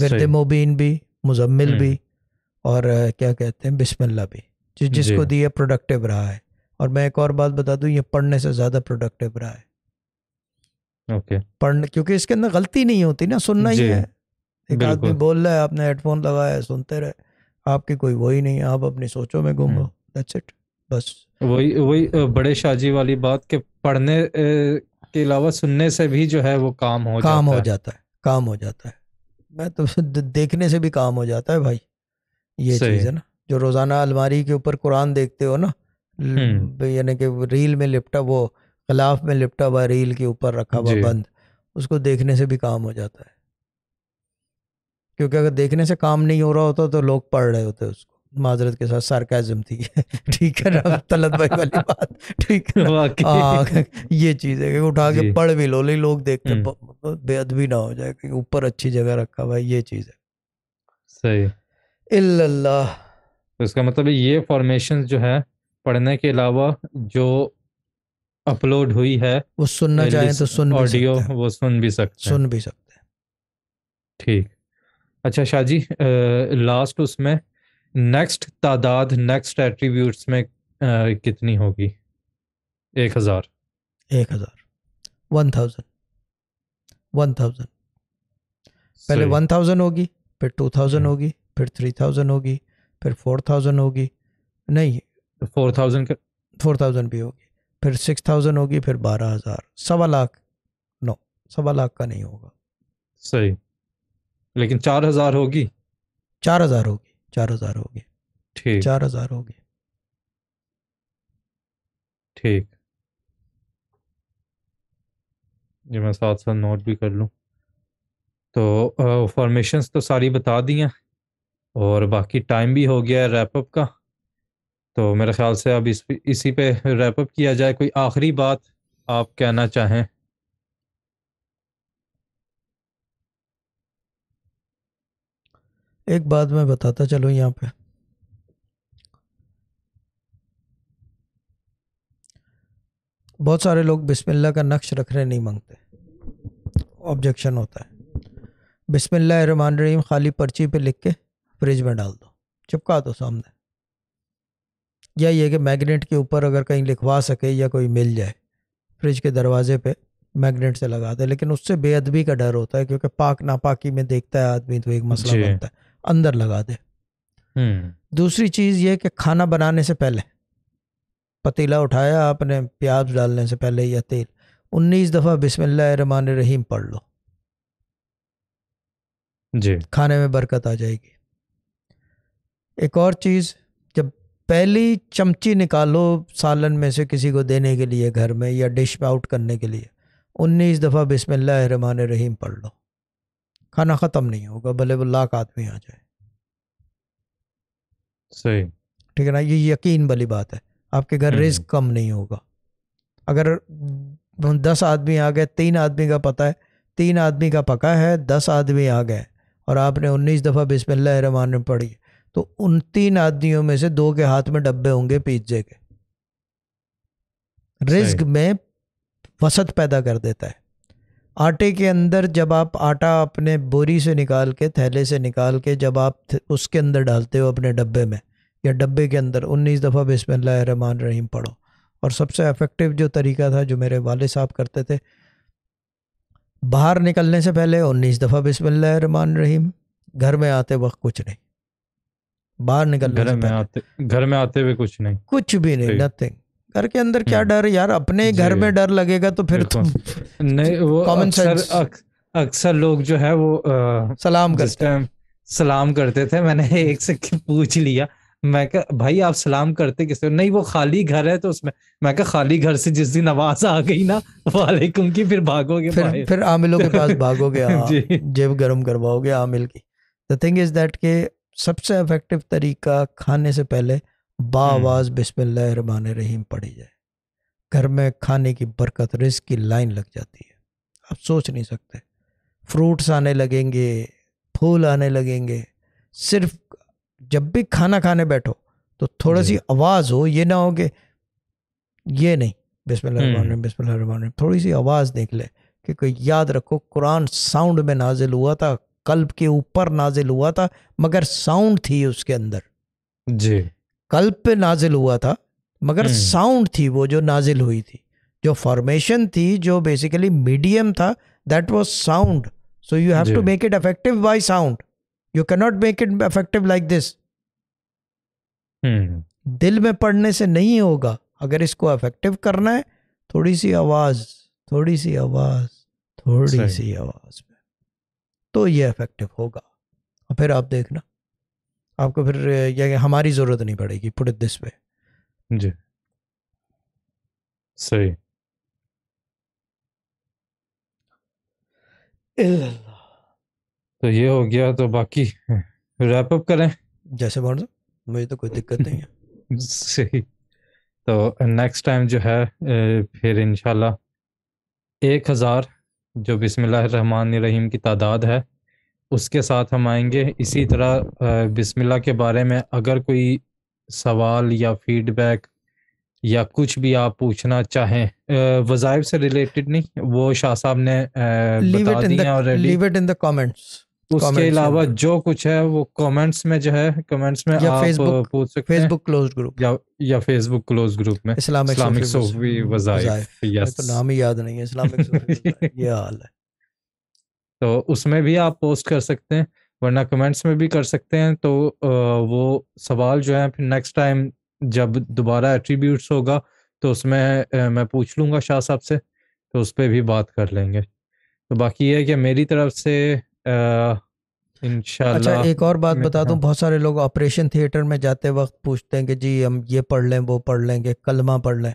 गर्द मुबीन भी मुजम्मिल भी हम्म। और क्या कहते हैं बिस्मिल्ला भी जिस जिसको दिए प्रोडक्टिव रहा है और मैं एक और बात बता दूं ये पढ़ने से ज़्यादा प्रोडक्टिव रहा है ओके पढ़ने क्योंकि इसके अंदर गलती नहीं होती ना सुनना ही है एक आदमी बोल रहा है आपने हेडफोन लगाया है सुनते रहे आपकी कोई वही नहीं आप अपनी सोचों में घूमो दैट्स इट बस वही वही बड़े शाजी वाली बात के पढ़ने के अलावा सुनने से भी जो है वो काम हो काम हो जाता है काम हो जाता है मैं तो देखने से भी काम हो जाता है भाई ये चीज़ है ना जो रोज़ाना अलमारी के ऊपर कुरान देखते हो ना यानी कि रील में लिपटा वो खिलाफ में लिपटा हुआ रील के ऊपर रखा हुआ बंद उसको देखने से भी काम हो जाता है क्योंकि अगर देखने से काम नहीं हो रहा होता तो लोग पढ़ रहे होते उसको माजरत के साथ सरकाजम थी ठीक है ना तलत भाई वाली बात ठीक है ना आ, हाँ, ये चीज़ है कि उठा के पढ़ भी लो ले लोग देखते बेअदबी ना हो जाए कि ऊपर अच्छी जगह रखा हुआ ये चीज़ है सही इल्लल्लाह तो इसका मतलब ये फॉर्मेशन जो है पढ़ने के अलावा जो अपलोड हुई है वो सुनना चाहे तो सुन ऑडियो वो सुन भी सकते सुन भी सकते ठीक अच्छा शाहजी लास्ट उसमें नेक्स्ट तादाद नेक्स्ट एट्रीब्यूट्स में आ, कितनी होगी एक हज़ार एक हज़ार वन थाउजेंड वन थाउजेंड पहले वन थाउजेंड होगी फिर टू थाउजेंड हम्म। होगी फिर थ्री थाउजेंड होगी फिर फोर थाउजेंड होगी नहीं फोर थाउजेंड फोर थाउजेंड भी होगी फिर सिक्स थाउजेंड होगी फिर बारह हजार सवा लाख नो सवा लाख का नहीं होगा सही लेकिन चार हजार होगी चार हजार होगी चार हजार होगी ठीक चार हजार होगी ठीक ये मैं साथ साथ नोट भी कर लूँ तो फॉर्मेशन तो सारी बता दी हैं और बाकी टाइम भी हो गया है रैपअप का तो मेरे ख्याल से अब इस इसी पे रैपअप किया जाए कोई आखिरी बात आप कहना चाहें एक बात मैं बताता चलूँ यहाँ पे बहुत सारे लोग बिस्मिल्लाह का नक्श रखने नहीं मांगते ऑब्जेक्शन होता है बिस्मिल्लाह रहमान रहीम खाली पर्ची पे लिख के फ्रिज में डाल दो चिपका दो सामने या ये कि मैग्नेट के ऊपर अगर कहीं लिखवा सके या कोई मिल जाए फ्रिज के दरवाजे पे मैग्नेट से लगा दे लेकिन उससे बेअदबी का डर होता है क्योंकि पाक नापाकी में देखता है आदमी तो एक मसला बनता है अंदर लगा दे हम्म। दूसरी चीज़ ये कि खाना बनाने से पहले पतीला उठाया आपने प्याज डालने से पहले या तेल उन्नीस दफ़ा बिसमान रहीम पढ़ लो जी खाने में बरकत आ जाएगी एक और चीज़ जब पहली चमची निकालो सालन में से किसी को देने के लिए घर में या डिश आउट करने के लिए उन्नीस दफ़ा बिसमान रहीम पढ़ लो खाना ख़त्म नहीं होगा भले वो लाख आदमी आ जाए सही ठीक है ना ये यकीन वाली बात है आपके घर रिस्क हम्म, हम्म। कम नहीं होगा अगर दस आदमी आ गए तीन आदमी का पता है तीन आदमी का पका है दस आदमी आ गए और आपने उन्नीस दफ़ा बिस्मिल्लाहमान पढ़ी तो उन तीन आदमियों में से दो के हाथ में डब्बे होंगे पिज्जे के रिस्क में वसत पैदा कर देता है आटे के अंदर जब आप आटा अपने बोरी से निकाल के थैले से निकाल के जब आप उसके अंदर डालते हो अपने डब्बे में या डब्बे के अंदर 19 दफ़ा रहमान रहीम पढ़ो और सबसे इफ़ेक्टिव जो तरीका था जो मेरे वाले साहब करते थे बाहर निकलने से पहले 19 दफ़ा रहमान रहीम घर में आते वक्त कुछ नहीं बाहर निकलने घर में आते घर में आते हुए कुछ नहीं कुछ भी नहीं नथिंग घर के अंदर क्या हम्म। डर यार अपने घर में डर लगेगा तो फिर तुम तो नहीं वो कॉमन सेंस अक्सर लोग जो है वो आ, सलाम करते सलाम करते थे मैंने एक से पूछ लिया मैं कह भाई आप सलाम करते किसे नहीं वो खाली घर है तो उसमें मैं कह खाली घर से जिस दिन आवाज आ गई ना वालेकुम की फिर भागोगे फिर फिर आमिलों के पास भागोगे हाँ, जेब गर्म करवाओगे आमिल की द थिंग इज दैट के सबसे इफेक्टिव तरीका खाने से पहले हम्म। बावाज बिस्मिल्लाहमान रहीम पड़ी जाए घर में खाने की बरकत रिस्क की लाइन लग जाती है आप सोच नहीं सकते फ्रूट्स आने लगेंगे फूल आने लगेंगे सिर्फ जब भी खाना खाने बैठो तो थोड़ा सी आवाज़ हो ये ना हो कि ये नहीं बिस्मिल्लाह बिस्मिल थोड़ी सी आवाज़ निकले कि याद रखो कुरान साउंड में नाजिल हुआ था कल्ब के ऊपर नाजिल हुआ था मगर साउंड थी उसके अंदर जी कल्ब पे नाजिल हुआ था मगर हम्म। साउंड थी वो जो नाजिल हुई थी जो फॉर्मेशन थी जो बेसिकली मीडियम था that was sound so you have to make it effective by sound you cannot make it effective like this दिल में पढ़ने से नहीं होगा अगर इसको इफेक्टिव करना है थोड़ी सी आवाज थोड़ी सी आवाज थोड़ी सी आवाज में तो ये इफेक्टिव होगा और फिर आप देखना आपको फिर ये हमारी जरूरत नहीं पड़ेगी पुट दिस पे जी सही तो ये हो गया तो बाकी रैप अप करें जैसे बोल मुझे तो कोई दिक्कत नहीं है सही तो नेक्स्ट टाइम जो है फिर इनशाला एक हज़ार जो बिसमिल्लाहमान रहीम की तादाद है उसके साथ हम आएंगे इसी तरह बिसमिल्ला के बारे में अगर कोई सवाल या फीडबैक या कुछ भी आप पूछना चाहें वज़ाइफ से रिलेटेड नहीं वो शाह साहब ने बता दिया और leave it in the comments उसके अलावा जो कुछ है वो कमेंट्स में जो है कमेंट्स में या आप फेसबुक पूछ सकते फेसबुक क्लोज ग्रुप या या फेसबुक क्लोज ग्रुप में इस्लामिक इस्लामिक सोफी वजाइफ यस तो नाम ही याद नहीं है इस्लामिक ये हाल है तो उसमें भी आप पोस्ट कर सकते हैं वरना कमेंट्स में भी कर सकते हैं तो वो सवाल जो है फिर नेक्स्ट टाइम जब दोबारा एट्रीब्यूट्स होगा तो उसमें मैं पूछ लूंगा शाह साहब से तो उस पर भी बात कर लेंगे तो बाकी ये है कि मेरी तरफ से अच्छा एक और बात बता दूं हाँ। बहुत सारे लोग ऑपरेशन थिएटर में जाते वक्त पूछते हैं कि जी हम ये पढ़ लें वो पढ़ लेंगे कलमा पढ़ लें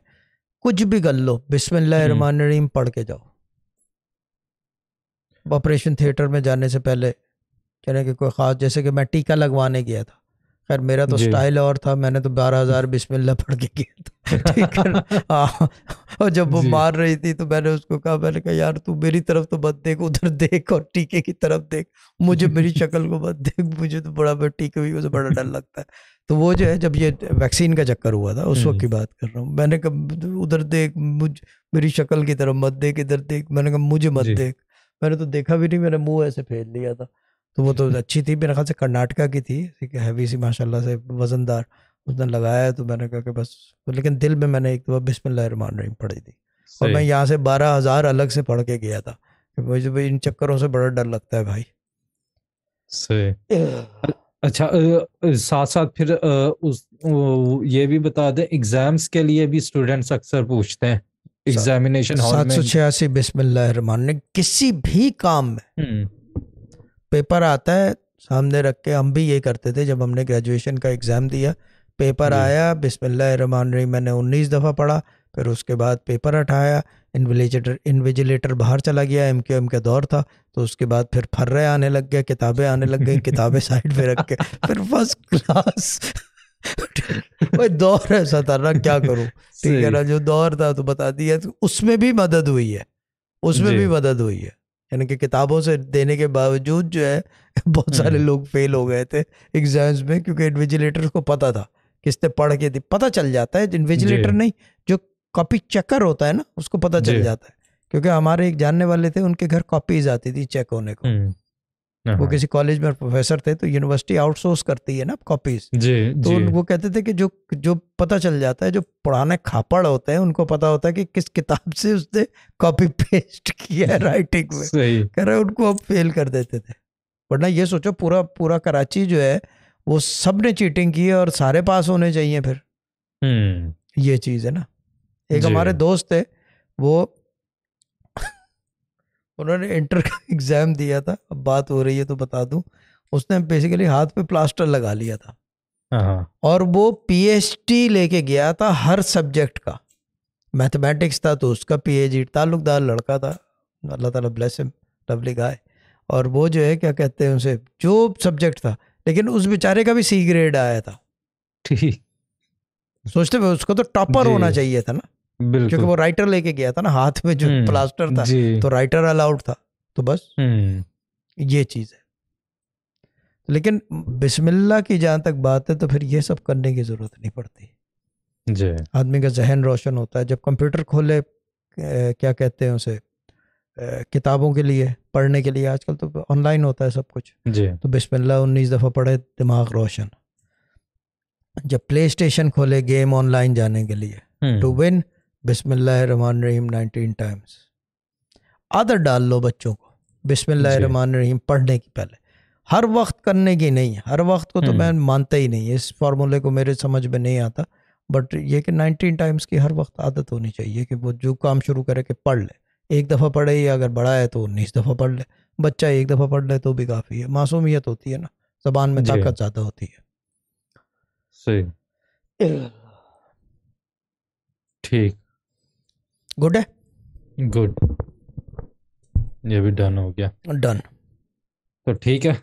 कुछ भी कर लो रहीम पढ़ के जाओ ऑपरेशन थिएटर में जाने से पहले कह रहे हैं कि कोई ख़ास जैसे कि मैं टीका लगवाने गया था खैर मेरा तो स्टाइल और था मैंने तो बारह हजार बिस्मिल्ला पढ़ के किया था ठीक है हाँ। और जब वो मार रही थी तो मैंने उसको कहा मैंने कहा यार तू मेरी तरफ तो मत देख उधर देख और टीके की तरफ देख मुझे मेरी शक्ल को मत देख मुझे तो बड़ा बड़ा टीके भी उसे बड़ा डर लगता है तो वो जो है जब ये वैक्सीन का चक्कर हुआ था उस हम्म। वक्त की बात कर रहा हूँ मैंने कहा उधर देख मुझ मेरी शक्ल की तरफ मत देख इधर देख मैंने कहा मुझे मत देख मैंने तो देखा भी नहीं मैंने मुंह ऐसे फेर लिया था तो वो तो अच्छी थी मेरे ख्याल से कर्नाटका की थी ठीक है हैवी सी माशाल्लाह से वज़नदार उसने लगाया तो मैंने कहा कि बस तो लेकिन दिल में मैंने एक दफ़ा तो बिस्मिल्लाहमान रहीम पढ़ी थी और मैं यहाँ से बारह हज़ार अलग से पढ़ के गया था मुझे भाई इन चक्करों से बड़ा डर लगता है भाई सही अच्छा साथ साथ फिर उस ये भी बता दें एग्जाम्स के लिए भी स्टूडेंट्स अक्सर पूछते हैं एग्जामिनेशन सात सौ छियासी बिस्मिल्लाहमान किसी भी काम में हम्म। पेपर आता है सामने रख के हम भी ये करते थे जब हमने ग्रेजुएशन का एग्ज़ाम दिया पेपर आया बिस्मिल्लाहमान मैंने उन्नीस दफ़ा पढ़ा फिर उसके बाद पेपर हटाया इन्विजिलेटर इन्विजिलेटर बाहर चला गया एम क्यू एम का दौर था तो उसके बाद फिर फर्रे आने लग गए किताबें आने लग गई किताबें साइड पे रख के फिर फर्स्ट क्लास भाई दौर ऐसा था ना क्या करूँ ठीक है ना जो दौर था तो बता दिया तो उसमें भी मदद हुई है उसमें भी मदद हुई है यानी कि किताबों से देने के बावजूद जो है बहुत सारे हम्म। लोग फेल हो गए थे एग्जाम्स में क्योंकि इन्विजिलेटर को पता था किसने पढ़ के पता चल जाता है इन्विजिलेटर नहीं जो कॉपी चेकर होता है ना उसको पता चल जाता है क्योंकि हमारे एक जानने वाले थे उनके घर कॉपीज आती थी चेक होने को हम्म। वो हाँ। किसी कॉलेज में प्रोफेसर थे तो यूनिवर्सिटी आउटसोर्स करती है ना कॉपीज तो वो कहते थे कि जो जो पता चल जाता है जो पुराने खापड़ होते हैं उनको पता होता है कि किस किताब से उसने कॉपी पेस्ट किया है राइटिंग में कह रहे उनको अब फेल कर देते थे वरना ये सोचो पूरा पूरा कराची जो है वो सब ने चीटिंग की है और सारे पास होने चाहिए फिर हम्म। ये चीज़ है ना एक हमारे दोस्त थे वो उन्होंने इंटर का एग्ज़ाम दिया था अब बात हो रही है तो बता दूं उसने बेसिकली हाथ पे प्लास्टर लगा लिया था हाँ, हाँ। और वो पीएचडी लेके गया था हर सब्जेक्ट का मैथमेटिक्स था तो उसका पीएचडी ताल्लुकदार लड़का था अल्लाह ताला ब्लेस हिम लवली गाय और वो जो है क्या कहते हैं उसे जो सब्जेक्ट था लेकिन उस बेचारे का भी सी ग्रेड आया था ठीक सोचते हुए उसको तो टॉपर होना चाहिए था ना क्योंकि वो राइटर लेके गया था ना हाथ में जो प्लास्टर हम्म, था तो राइटर अलाउड था तो बस हम्म। ये चीज है लेकिन बिस्मिल्ला की जहां तक बात है तो फिर ये सब करने की ज़रूरत नहीं पड़ती जी आदमी का जहन रोशन होता है जब कंप्यूटर खोले क्या कहते हैं उसे किताबों के लिए पढ़ने के लिए आजकल तो ऑनलाइन होता है सब कुछ जी तो बिस्मिल्ला उन्नीस दफ़ा पढ़े दिमाग रोशन जब प्ले स्टेशन खोले गेम ऑनलाइन जाने के लिए टू हम्म। विन बिसमीम नाइनटीन टाइम्स आदत डाल लो बच्चों को बिसमीम पढ़ने की पहले हर वक्त करने की नहीं हर वक्त को तो हम्म। मैं मानता ही नहीं इस फार्मूले को मेरे समझ में नहीं आता बट ये कि नाइनटीन टाइम्स की हर वक्त आदत होनी चाहिए कि वो जो काम शुरू करे कि पढ़ ले एक दफ़ा पढ़े या अगर बड़ा है तो उन्नीस दफ़ा पढ़ ले बच्चा एक दफ़ा पढ़ ले तो भी काफ़ी है मासूमियत होती है ना जबान में ताकत ज़्यादा होती है ठीक गुड है गुड ये भी डन हो गया डन तो ठीक है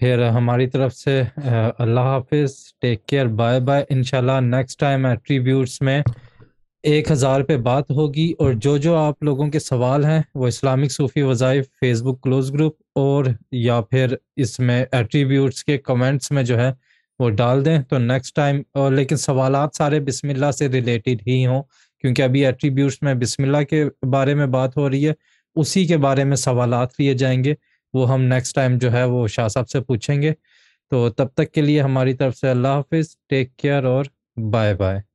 फिर हमारी तरफ से अल्लाह हाफिज टेक केयर बाय बाय इंशाल्लाह नेक्स्ट टाइम एट्रीब्यूट्स में एक हज़ार पे बात होगी और जो जो आप लोगों के सवाल हैं वो इस्लामिक सूफ़ी वज़ाइफ फेसबुक क्लोज ग्रुप और या फिर इसमें एट्रीब्यूट्स के कमेंट्स में जो है वो डाल दें तो नेक्स्ट टाइम और लेकिन सवाल सारे बिस्मिल्लाह से रिलेटेड ही हों क्योंकि अभी एट्रीब्यूट में बिस्मिल्लाह के बारे में बात हो रही है उसी के बारे में सवाल लिए जाएंगे वो हम नेक्स्ट टाइम जो है वो शाह साहब से पूछेंगे तो तब तक के लिए हमारी तरफ से अल्लाह हाफिज़ टेक केयर और बाय बाय